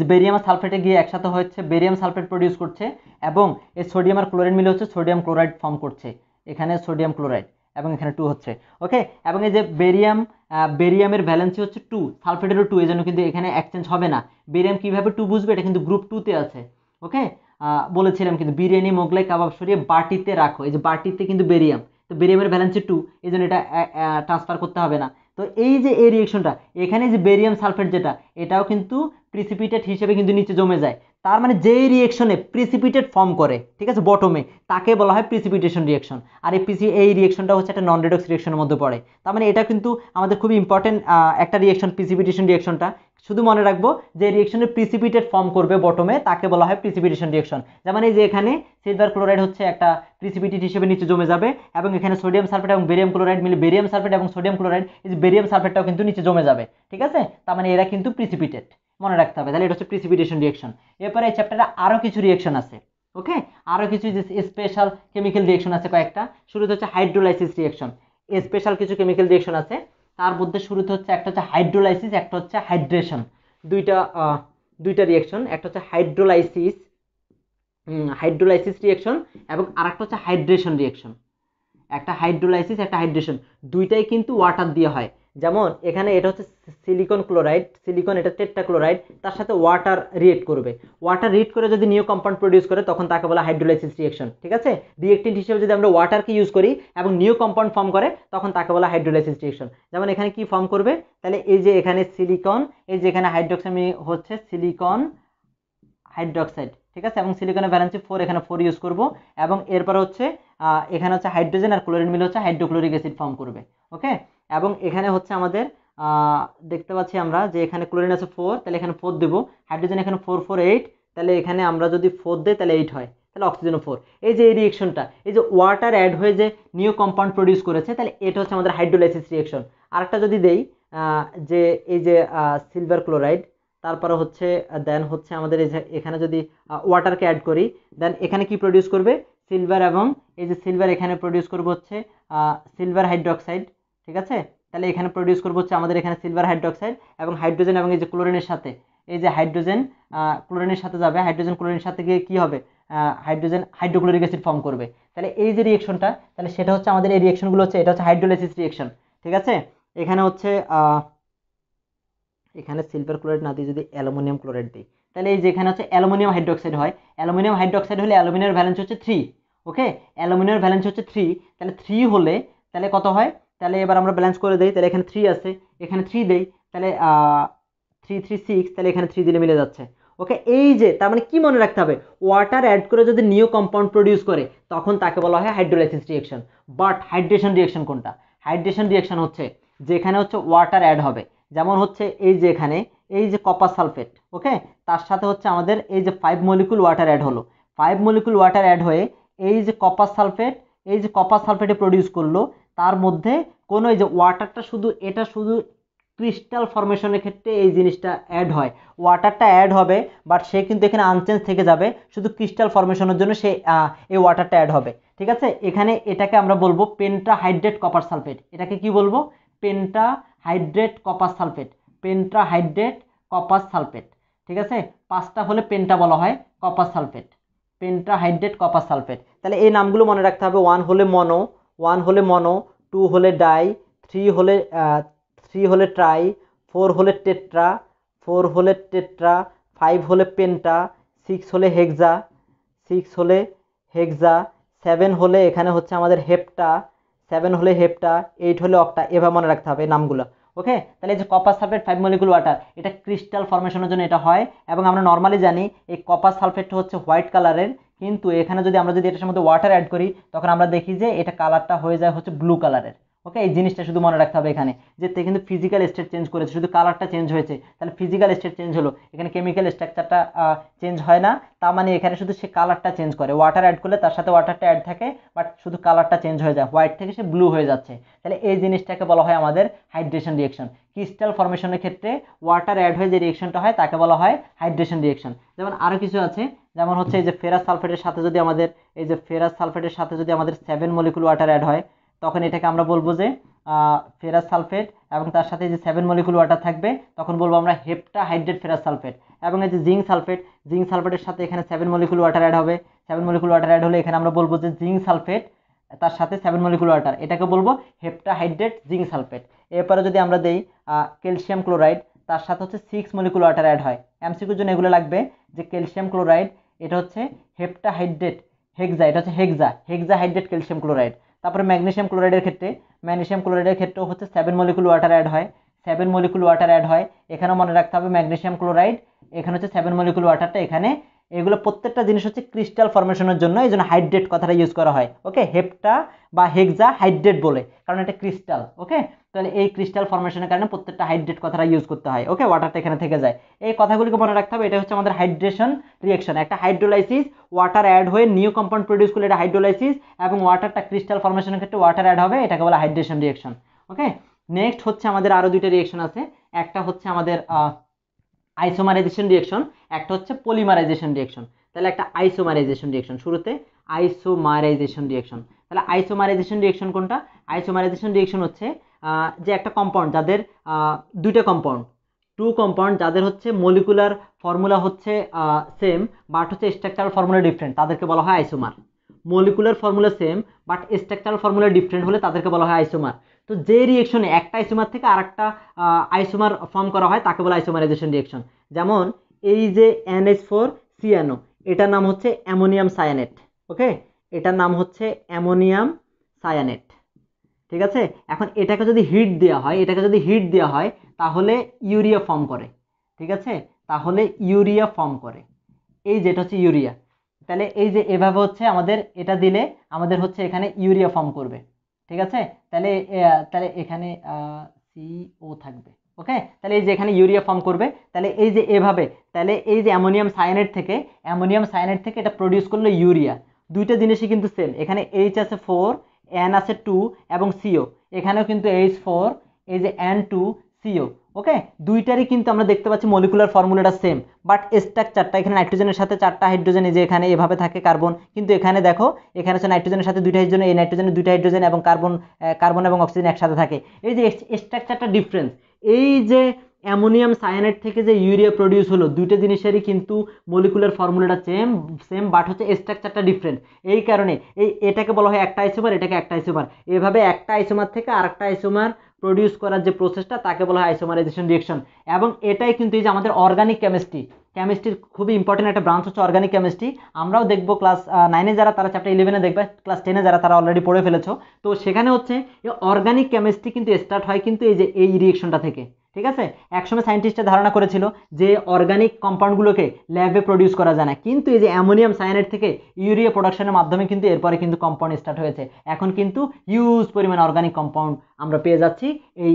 যে বেরিয়াম সালফেটে গিয়ে একসাথে হচ্ছে বেরিয়াম সালফেট প্রডিউস করছে এবং এই সোডিয়াম আর ক্লোরাইড মিলে হচ্ছে সোডিয়াম ক্লোরাইড ফর্ম করছে এখানে সোডিয়াম ক্লোরাইড এবং এখানে টু হচ্ছে ওকে এবং এই যে বেরিয়াম বেরিয়ামের ভ্যালেন্সি হচ্ছে টু সালফেটেরও টু এই জন্য কিন্তু এখানে এক্সচেঞ্জ হবে না বেরিয়াম কীভাবে টু বুঝবে এটা কিন্তু গ্রুপ টুতে আছে ওকে বলেছিলাম কিন্তু বিরিয়ানি মোগলাই কাবাব সরিয়ে বাটিতে রাখো এই যে বাটিতে কিন্তু বেরিয়াম তো বেরিয়ামের ভ্যালেন্সি টু এই জন্য এটা ট্রান্সফার করতে হবে না তো এই যে এই রিয়েকশনটা এখানে যে বেরিয়াম সালফেট যেটা এটাও কিন্তু প্রিসিপিটেট হিসেবে কিন্তু নিচে জমে যায় তার মানে যেই রিয়েকশনে প্রিসিপিটেট ফর্ম করে ঠিক আছে বটমে তাকে বলা হয় প্রিসিপিটেশন রিয়েকশন আর এই পিসি এই রিয়েকশনটা হচ্ছে একটা নন রেডক্স রিয়েকশনের মধ্যে পড়ে তার মানে এটা কিন্তু আমাদের খুব ইম্পর্টেন্ট একটা রিয়েকশন প্রিসিপিটেশন রিয়েকশনটা শুধু মনে রাখবো যে রিয়েকশনে প্রিসিপিটেট ফর্ম করবে বটমে তাকে বলা হয় প্রিসিপিটেশন রিয়েকশন যেমন এই যে এখানে সিলভার ক্লোরাইড হচ্ছে একটা প্রিসিপিটেট হিসেবে নিচে জমে যাবে এবং এখানে সোডিয়াম সালফেট এবং বেরিয়াম ক্লোরাইড মিলে বেরিয়াম সালফেট এবং সোডিয়াম ক্লোরাইড এই যে বেরিয়াম সালফেটটাও কিন্তু নিচে জমে যাবে ঠিক আছে তার মানে এরা কিন্তু প্রিসিপিটেট মনে রাখতে হবে তাহলে এটা হচ্ছে প্রিসিপিটেশন রিয়েকশন এরপরে এই চ্যাপ্টারে আরও কিছু রিয়েকশন আছে ওকে আরও কিছু স্পেশাল কেমিক্যাল রিয়েকশন আছে কয়েকটা শুরুতে হচ্ছে হাইড্রোলাইসিস রিয়েকশন স্পেশাল কিছু কেমিক্যাল রিয়েকশন আছে তার মধ্যে শুরুতে হচ্ছে একটা হচ্ছে হাইড্রোলাইসিস একটা হচ্ছে হাইড্রেশন দুইটা দুইটা রিয়েকশন একটা হচ্ছে হাইড্রোলাইসিস হাইড্রোলাইসিস রিয়েকশন এবং আরেকটা হচ্ছে হাইড্রেশন রিয়েকশন একটা হাইড্রোলাইসিস একটা হাইড্রেশন দুইটাই কিন্তু ওয়াটার দিয়ে হয় যেমন এখানে এটা হচ্ছে সিলিকন ক্লোরাইড সিলিকন এটা টেট্টা ক্লোরাইড তার সাথে ওয়াটার রিয়েক্ট করবে ওয়াটার রিয়েক্ট করে যদি নিউ কম্পাউন্ড প্রডিউস করে তখন তাকে বলা হাইড্রোলাইসিস রিয়েকশন ঠিক আছে রিয়েক্টেন্ট হিসেবে যদি আমরা ওয়াটারকে ইউজ করি এবং নিউ কম্পাউন্ড ফর্ম করে তখন তাকে বলা হাইড্রোলাইসিস রিয়েকশন যেমন এখানে কি ফর্ম করবে তাহলে এই যে এখানে সিলিকন এই যে এখানে হাইড্রোক্সামি হচ্ছে সিলিকন হাইড্রোক্সাইড ঠিক আছে এবং সিলিকনের ভ্যালেন্সি ফোর এখানে ফোর ইউজ করব এবং এরপর হচ্ছে এখানে হচ্ছে হাইড্রোজেন আর ক্লোরিন মিলে হচ্ছে হাইড্রোক্লোরিক অ্যাসিড ফর্ম করবে ওকে এবং এখানে হচ্ছে আমাদের দেখতে পাচ্ছি আমরা যে এখানে ক্লোরিন আছে ফোর তাহলে এখানে ফোর দেবো হাইড্রোজেন এখানে ফোর ফোর এইট তাহলে এখানে আমরা যদি ফোর দিই তাহলে এইট হয় তাহলে অক্সিজেন ফোর এই যে এই রিয়েকশনটা এই যে ওয়াটার অ্যাড হয়ে যে নিউ কম্পাউন্ড প্রডিউস করেছে তাহলে এটা হচ্ছে আমাদের হাইড্রোলাইসিস রিয়েকশন আরেকটা যদি দেই যে এই যে সিলভার ক্লোরাইড তারপরে হচ্ছে দেন হচ্ছে আমাদের এই যে এখানে যদি ওয়াটারকে অ্যাড করি দেন এখানে কি প্রডিউস করবে সিলভার এবং এই যে সিলভার এখানে প্রডিউস করবে হচ্ছে সিলভার হাইড্রোক্সাইড ঠিক আছে তাহলে এখানে প্রডিউস করবো হচ্ছে আমাদের এখানে সিলভার হাইড্রোক্সাইড এবং হাইড্রোজেন এবং এই যে ক্লোরিনের সাথে এই যে হাইড্রোজেন ক্লোরিনের সাথে যাবে হাইড্রোজেন ক্লোরিনের সাথে গিয়ে কী হবে হাইড্রোজেন হাইড্রোক্লোরিক অ্যাসিড ফর্ম করবে তাহলে এই যে রিয়েকশনটা তাহলে সেটা হচ্ছে আমাদের এই রিয়েকশনগুলো হচ্ছে এটা হচ্ছে হাইড্রোলাইসিস রিয়েকশন ঠিক আছে এখানে হচ্ছে এখানে সিলভার ক্লোরাইড না দিয়ে যদি অ্যালুমিনিয়াম ক্লোরাইড দিই তাহলে এই যে এখানে হচ্ছে অ্যালুমিনিয়াম হাইড্রোক্সাইড হয় অ্যালুমিনিয়াম হাইড্রোক্সাইড হলে অ্যালুমিনিয়ামের ভ্যালেন্স হচ্ছে থ্রি ওকে অ্যালুমিনিয়ামের ভ্যালেন্স হচ্ছে থ্রি তাহলে থ্রি হলে তাহলে কত হয় তাহলে এবার আমরা ব্যালেন্স করে দিই তাহলে এখানে থ্রি আছে এখানে থ্রি দেই তাহলে থ্রি থ্রি সিক্স তাহলে এখানে থ্রি দিলে মিলে যাচ্ছে ওকে এই যে তার মানে কি মনে রাখতে হবে ওয়াটার অ্যাড করে যদি নিউ কম্পাউন্ড প্রডিউস করে তখন তাকে বলা হয় hydrolysis reaction but hydration reaction কোনটা হাইড্রেশন রিয়েকশন হচ্ছে যেখানে হচ্ছে ওয়াটার অ্যাড হবে যেমন হচ্ছে এই যে এখানে এই যে কপার সালফেট ওকে তার সাথে হচ্ছে আমাদের এই যে ফাইভ মলিকুল ওয়াটার অ্যাড হলো ফাইভ মলিকুল ওয়াটার অ্যাড হয়ে এই যে কপার সালফেট এই যে কপার সালফেটে প্রডিউস করলো তার মধ্যে কোনো এই যে ওয়াটারটা শুধু এটা শুধু ক্রিস্টাল ফর্মেশনের ক্ষেত্রে এই জিনিসটা অ্যাড হয় ওয়াটারটা অ্যাড হবে বাট সে কিন্তু এখানে আনচেঞ্জ থেকে যাবে শুধু ক্রিস্টাল ফর্মেশনের জন্য সে এই ওয়াটারটা অ্যাড হবে ঠিক আছে এখানে এটাকে আমরা বলবো পেন্টা হাইড্রেট কপার সালফেট এটাকে কি বলবো penta hydrate copper sulphate penta hydrate copper sulphate ঠিক আছে পাঁচটা হলে পেন্টা বলা হয় copper sulphate penta hydrate copper sulphate তাহলে এই নামগুলো মনে রাখতে হবে ওয়ান হলে মনো ওয়ান হলে মনো টু হলে ডাই থ্রি হলে থ্রি হলে ট্রাই ফোর হলে টেট্রা ফোর হলে টেট্রা ফাইভ হলে পেন্টা সিক্স হলে হেক্সা সিক্স হলে হেক্সা সেভেন হলে এখানে হচ্ছে আমাদের হেপটা সেভেন হলে হেপটা এইট হলে অক্টা এভাবে মনে রাখতে হবে নামগুলো ওকে তাহলে এই যে copper sulphate five molecule water এটা ক্রিস্টাল ফর্মেশনের জন্য এটা হয় এবং আমরা নর্মালি জানি এই কপার সালফেটটা হচ্ছে হোয়াইট কালারের কিন্তু এখানে যদি আমরা যদি এটার মধ্যে ওয়াটার অ্যাড করি তখন আমরা দেখি যে এটা কালারটা হয়ে যায় হচ্ছে ব্লু কালারের ওকে এই জিনিসটা শুধু মনে রাখতে হবে এখানে যে কিন্তু ফিজিক্যাল স্টেট চেঞ্জ করেছে শুধু কালারটা চেঞ্জ হয়েছে তাহলে ফিজিক্যাল স্টেট চেঞ্জ হলো এখানে কেমিক্যাল স্ট্রাকচারটা চেঞ্জ হয় না তার মানে এখানে শুধু সে কালারটা চেঞ্জ করে ওয়াটার অ্যাড করলে তার সাথে ওয়াটারটা অ্যাড থাকে বাট শুধু কালারটা চেঞ্জ হয়ে যায় হোয়াইট থেকে সে ব্লু হয়ে যাচ্ছে তাহলে এই জিনিসটাকে বলা হয় আমাদের হাইড্রেশন রিয়েকশন ক্রিস্টাল ফর্মেশনের ক্ষেত্রে ওয়াটার অ্যাড হয়ে যে রিয়েকশনটা হয় তাকে বলা হয় হাইড্রেশন রিয়েকশন যেমন আরও কিছু আছে যেমন হচ্ছে এই যে ফেরাস সালফেটের সাথে যদি আমাদের এই যে ফেরাস সালফেটের সাথে যদি আমাদের সেভেন মলিকুল ওয়াটার অ্যাড হয় তখন এটাকে আমরা বলবো যে ফেরাস সালফেট এবং তার সাথে যে সেভেন মলিকুল ওয়াটার থাকবে তখন বলবো আমরা হেপটা হাইড্রেট ফেরাস সালফেট এবং এই যে জিঙ্ক সালফেট জিঙ্ক সালফেটের সাথে এখানে সেভেন মলিকুল ওয়াটার অ্যাড হবে সেভেন মলিকুল ওয়াটার অ্যাড হলে এখানে আমরা বলবো যে জিঙ্ক সালফেট তার সাথে সেভেন মলিকুল ওয়াটার এটাকে বলবো হেপটা হাইড্রেট জিঙ্ক সালফেট এরপরে যদি আমরা দেই ক্যালসিয়াম ক্লোরাইড তার সাথে হচ্ছে সিক্স মলিকুল ওয়াটার অ্যাড হয় এমসিকিউর জন্য এগুলো লাগবে যে ক্যালসিয়াম ক্লোরাইড এটা হচ্ছে হেপটাহাইড্রেট হেক্সা এটা হচ্ছে hexa hexa hydrate calcium chloride তারপরে ম্যাগনেশিয়াম ক্লোরাইডের ক্ষেত্রে ম্যাগনেশিয়াম ক্লোরাইডের ক্ষেত্রেও হচ্ছে সেভেন মলিকুল ওয়াটার অ্যাড হয় সেভেন মলিকুল ওয়াটার অ্যাড হয় এখানেও মনে রাখতে হবে ম্যাগনেশিয়াম ক্লোরাইড এখানে হচ্ছে সেভেন মলিকুল ওয়াটারটা এখানে এগুলো প্রত্যেকটা জিনিস হচ্ছে ক্রিস্টাল ফর্মেশনের জন্য এই জন্য হাইড্রেট কথাটা ইউজ করা হয় ওকে হেপটা বা হেক্সা হাইড্রেট বলে কারণ এটা ক্রিস্টাল ওকে তাহলে এই ক্রিস্টাল ফর্মেশনের কারণে প্রত্যেকটা হাইড্রেট কথাটা ইউজ করতে হয় ওকে ওয়াটারটা এখানে থেকে যায় এই কথাগুলিকে মনে রাখতে হবে এটা হচ্ছে আমাদের হাইড্রেশন রিয়েকশন একটা হাইড্রোলাইসিস ওয়াটার অ্যাড হয়ে নিউ কম্পাউন্ড প্রডিউস করলে এটা হাইড্রোলাইসিস এবং ওয়াটারটা ক্রিস্টাল ফর্মেশনের ক্ষেত্রে ওয়াটার অ্যাড হবে এটাকে বলা হাইড্রেশন রিয়েকশন ওকে নেক্সট হচ্ছে আমাদের আরও দুইটা রিয়েকশন আছে একটা হচ্ছে আমাদের আইসোমারাইজেশন রিয়েকশন একটা হচ্ছে পলিমারাইজেশন রিয়েকশন তাহলে একটা আইসোমারাইজেশন রিয়েকশন শুরুতে আইসোমারাইজেশন রিয়েকশন তাহলে আইসোমারাইজেশন রিয়েকশন কোনটা আইসোমারাইজেশন রিয়েকশন হচ্ছে যে একটা কম্পাউন্ড যাদের দুইটা কম্পাউন্ড টু কম্পাউন্ড যাদের হচ্ছে মলিকুলার ফর্মুলা হচ্ছে সেম বাট হচ্ছে স্ট্রাকচারাল ফর্মুলা ডিফারেন্ট তাদেরকে বলা হয় isomer molecular formula same but structural formula different হলে তাদেরকে বলা হয় আইসোমার তো যে রিয়েকশনে একটা আইসোমার থেকে আর একটা আইসোমার ফর্ম করা হয় তাকে বলা আইসোমারাইজেশন রিয়েকশন যেমন এই যে এস ফোর সিয়ানো এটার নাম হচ্ছে অ্যামোনিয়াম সায়ানেট ওকে এটার নাম হচ্ছে অ্যামোনিয়াম সায়ানেট ঠিক আছে এখন এটাকে যদি হিট দেওয়া হয় এটাকে যদি হিট দেওয়া হয় তাহলে ইউরিয়া ফর্ম করে ঠিক আছে তাহলে ইউরিয়া ফর্ম করে এই যেটা হচ্ছে ইউরিয়া তাহলে এই যে এভাবে হচ্ছে আমাদের এটা দিলে আমাদের হচ্ছে এখানে ইউরিয়া ফর্ম করবে ঠিক আছে তাহলে তাহলে এখানে সিও থাকবে ওকে তাহলে এই যে এখানে ইউরিয়া ফর্ম করবে তাহলে এই যে এভাবে তাহলে এই যে অ্যামোনিয়াম সায়ানেট থেকে অ্যামোনিয়াম সায়ানেট থেকে এটা প্রডিউস করলো ইউরিয়া দুইটা জিনিসই কিন্তু সেম এখানে এইচ আছে ফোর এন আছে টু এবং সিও এখানেও কিন্তু এইচ ফোর এই যে এন টু সিও ওকে দুইটারই কিন্তু আমরা দেখতে পাচ্ছি মলিকুলার ফর্মুলাটা সেম বাট স্ট্রাকচারটা এখানে নাইট্রোজেনের সাথে চারটা হাইড্রোজেন যে এখানে এভাবে থাকে কার্বন কিন্তু এখানে দেখো এখানে হচ্ছে নাইট্রোজেনের সাথে দুইটা হাইড্রোজেন এই নাইট্রোজেনের দুইটা হাইড্রোজেন এবং কার্বন কার্বন এবং অক্সিজেন একসাথে থাকে এই যে স্ট্রাকচারটা ডিফারেন্স এই যে অ্যামোনিয়াম সায়ানাইড থেকে যে ইউরিয়া প্রডিউস হলো দুইটা জিনিসেরই কিন্তু মলিকুলার ফর্মুলাটা সেম সেম বাট হচ্ছে স্ট্রাকচারটা ডিফারেন্ট এই কারণে এই এটাকে বলা হয় একটা আইসোমার এটাকে একটা আইসোমার এভাবে একটা আইসোমার থেকে আরেকটা আইসোমার প্রডিউস করার যে প্রসেসটা তাকে বলা হয় আইসোমারাইজেশন রিয়েকশন এবং এটাই কিন্তু এই যে আমাদের অর্গানিক কেমিস্ট্রি কেমিস্ট্রির খুবই ইম্পর্টেন্ট একটা ব্রাঞ্চ হচ্ছে অর্গানিক কেমিস্ট্রি আমরাও দেখব ক্লাস নাইনে যারা তারা চ্যাপ্টার ইলেভেনে দেখবে ক্লাস টেনে যারা তারা অলরেডি পড়ে ফেলেছো তো সেখানে হচ্ছে অর্গানিক কেমিস্ট্রি কিন্তু স্টার্ট হয় কিন্তু এই যে এই রিয়েকশনটা থেকে ঠিক আছে একসময় সায়েন্টিস্টরা ধারণা করেছিল যে অর্গানিক কম্পাউন্ডগুলোকে ল্যাবে প্রডিউস করা যায় না কিন্তু এই যে অ্যামোনিয়াম সায়ানাইড থেকে ইউরিয়া প্রোডাকশনের মাধ্যমে কিন্তু এরপরে কিন্তু কম্পাউন্ড স্টার্ট হয়েছে এখন কিন্তু ইউজ পরিমাণ অর্গানিক কম্পাউন্ড আমরা পেয়ে যাচ্ছি এই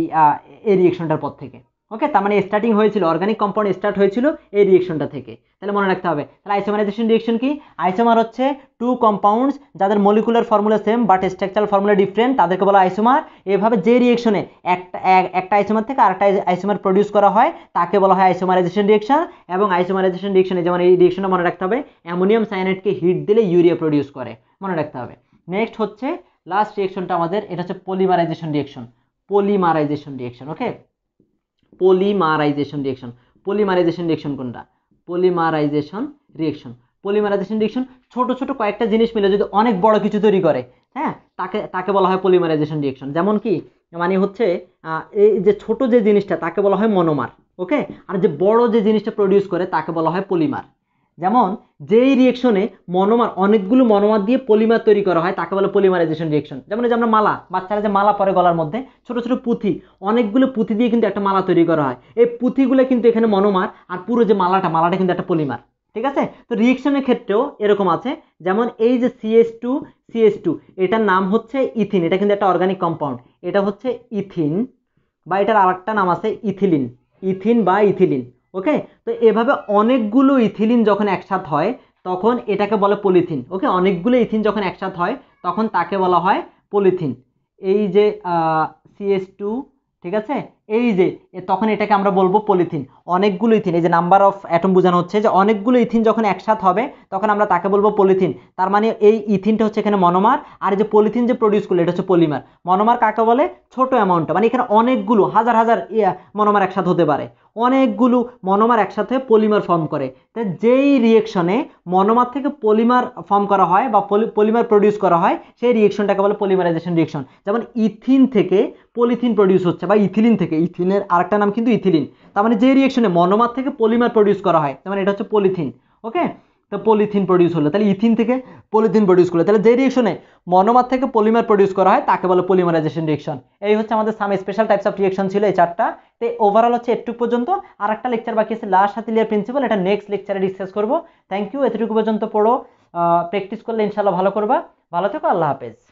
এই রিয়েকশনটার পর থেকে ওকে তার মানে স্টার্টিং হয়েছিল অর্গানিক কম্পাউন্ড স্টার্ট হয়েছিল এই রিয়েকশনটা থেকে তাহলে মনে রাখতে হবে তাহলে আইসোমারাইজেশন রিয়েকশন কি আইসোমার হচ্ছে টু কম্পাউন্ডস যাদের molecular formula same but structural formula different তাদেরকে বলা আইসোমার এভাবে যে রিয়েকশনে একটা একটা আইসোমার থেকে আরেকটা আইসোমার প্রডিউস করা হয় তাকে বলা হয় আইসোমারাইজেশন রিয়েকশন এবং আইসোমারাইজেশন রিয়েকশনে যেমন এই রিয়েকশনটা মনে রাখতে হবে অ্যামোনিয়াম সায়ানাইডকে হিট দিলে ইউরিয়া প্রডিউস করে মনে রাখতে হবে নেক্সট হচ্ছে লাস্ট রিয়েকশনটা আমাদের এটা হচ্ছে polymerisation reaction polymerisation reaction okay polymerisation reaction polymerisation reaction কোনটা পলিমারাইজেশন রিয়েকশন পলিমারাইজেশন রিয়েকশন ছোট ছোট কয়েকটা জিনিস মিলে যদি অনেক বড় কিছু তৈরি করে হ্যাঁ তাকে তাকে বলা হয় পলিমারাইজেশন রিয়েকশন যেমন কি মানে হচ্ছে এই যে ছোট যে জিনিসটা তাকে বলা হয় মনোমার ওকে আর যে বড় যে জিনিসটা প্রডিউস করে তাকে বলা হয় পলিমার যেমন যেই রিয়েকশনে মনোমার অনেকগুলো মনোমার দিয়ে পলিমার তৈরি করা হয় তাকে বলে পলিমারাইজেশন রিয়েকশন যেমন যে আমরা মালা বাচ্চারা যে মালা পরে গলার মধ্যে ছোট ছোট পুঁথি অনেকগুলো পুঁথি দিয়ে কিন্তু একটা মালা তৈরি করা হয় এই পুঁথিগুলো কিন্তু এখানে মনোমার আর পুরো যে মালাটা মালাটা কিন্তু একটা পলিমার ঠিক আছে তো রিয়েকশনের ক্ষেত্রেও এরকম আছে যেমন এই যে সিএস টু সিএস টু এটার নাম হচ্ছে ইথিন এটা কিন্তু একটা অর্গানিক কম্পাউন্ড এটা হচ্ছে ইথিন বা এটার আরেকটা নাম আছে ইথিলিন ইথিন বা ইথিলিন ওকে তো এভাবে অনেকগুলো ইথিলিন যখন একসাথ হয় তখন এটাকে বলে পলিথিন ওকে অনেকগুলো ইথিন যখন একসাথ হয় তখন তাকে বলা হয় পলিথিন এই যে সিএস টু ঠিক আছে এই যে তখন এটাকে আমরা বলবো পলিথিন অনেকগুলো ইথিন এই যে নাম্বার অফ অ্যাটম বোঝানো হচ্ছে যে অনেকগুলো ইথিন যখন একসাথে হবে তখন আমরা তাকে বলবো পলিথিন তার মানে এই ইথিনটা হচ্ছে এখানে মনোমার আর যে পলিথিন যে প্রডিউস করলো এটা হচ্ছে পলিমার মনোমার কাকে বলে ছোট অ্যামাউন্টটা মানে এখানে অনেকগুলো হাজার হাজার মনোমার একসাথে হতে পারে অনেকগুলো মনোমার একসাথে পলিমার ফর্ম করে তাই যেই রিয়েকশনে মনোমার থেকে পলিমার ফর্ম করা হয় বা পলিমার প্রডিউস করা হয় সেই রিয়েকশনটাকে বলে পলিমারাইজেশন রিয়েকশন যেমন ইথিন থেকে পলিথিন প্রডিউস হচ্ছে বা ইথিলিন থেকে ইথিনের আরেকটা নাম কিন্তু ইথিলিন তার মানে যে রিয়েকশনে মনোমার থেকে পলিমার প্রডিউস করা হয় তার মানে এটা হচ্ছে পলিথিন ওকে তো পলিথিন প্রডিউস হলো তাহলে ইথিন থেকে পলিথিন প্রডিউস করলো তাহলে যে রিয়েকশনে মনোমার থেকে পলিমার প্রডিউস করা হয় তাকে বলে পলিমারাইজেশন রিয়েকশন এই হচ্ছে আমাদের some special types of reaction ছিল এই চারটা তো ওভারঅল হচ্ছে এটুকু পর্যন্ত আর একটা লেকচার বাকি আছে লাস্ট হাতে লিয়ার প্রিন্সিপাল এটা নেক্সট লেকচারে ডিসকাস করবো থ্যাংক ইউ এতটুকু পর্যন্ত পড়ো প্র্যাকটিস করলে ইনশাল্লাহ ভালো করবা ভালো থেকো আল্লাহ হাফেজ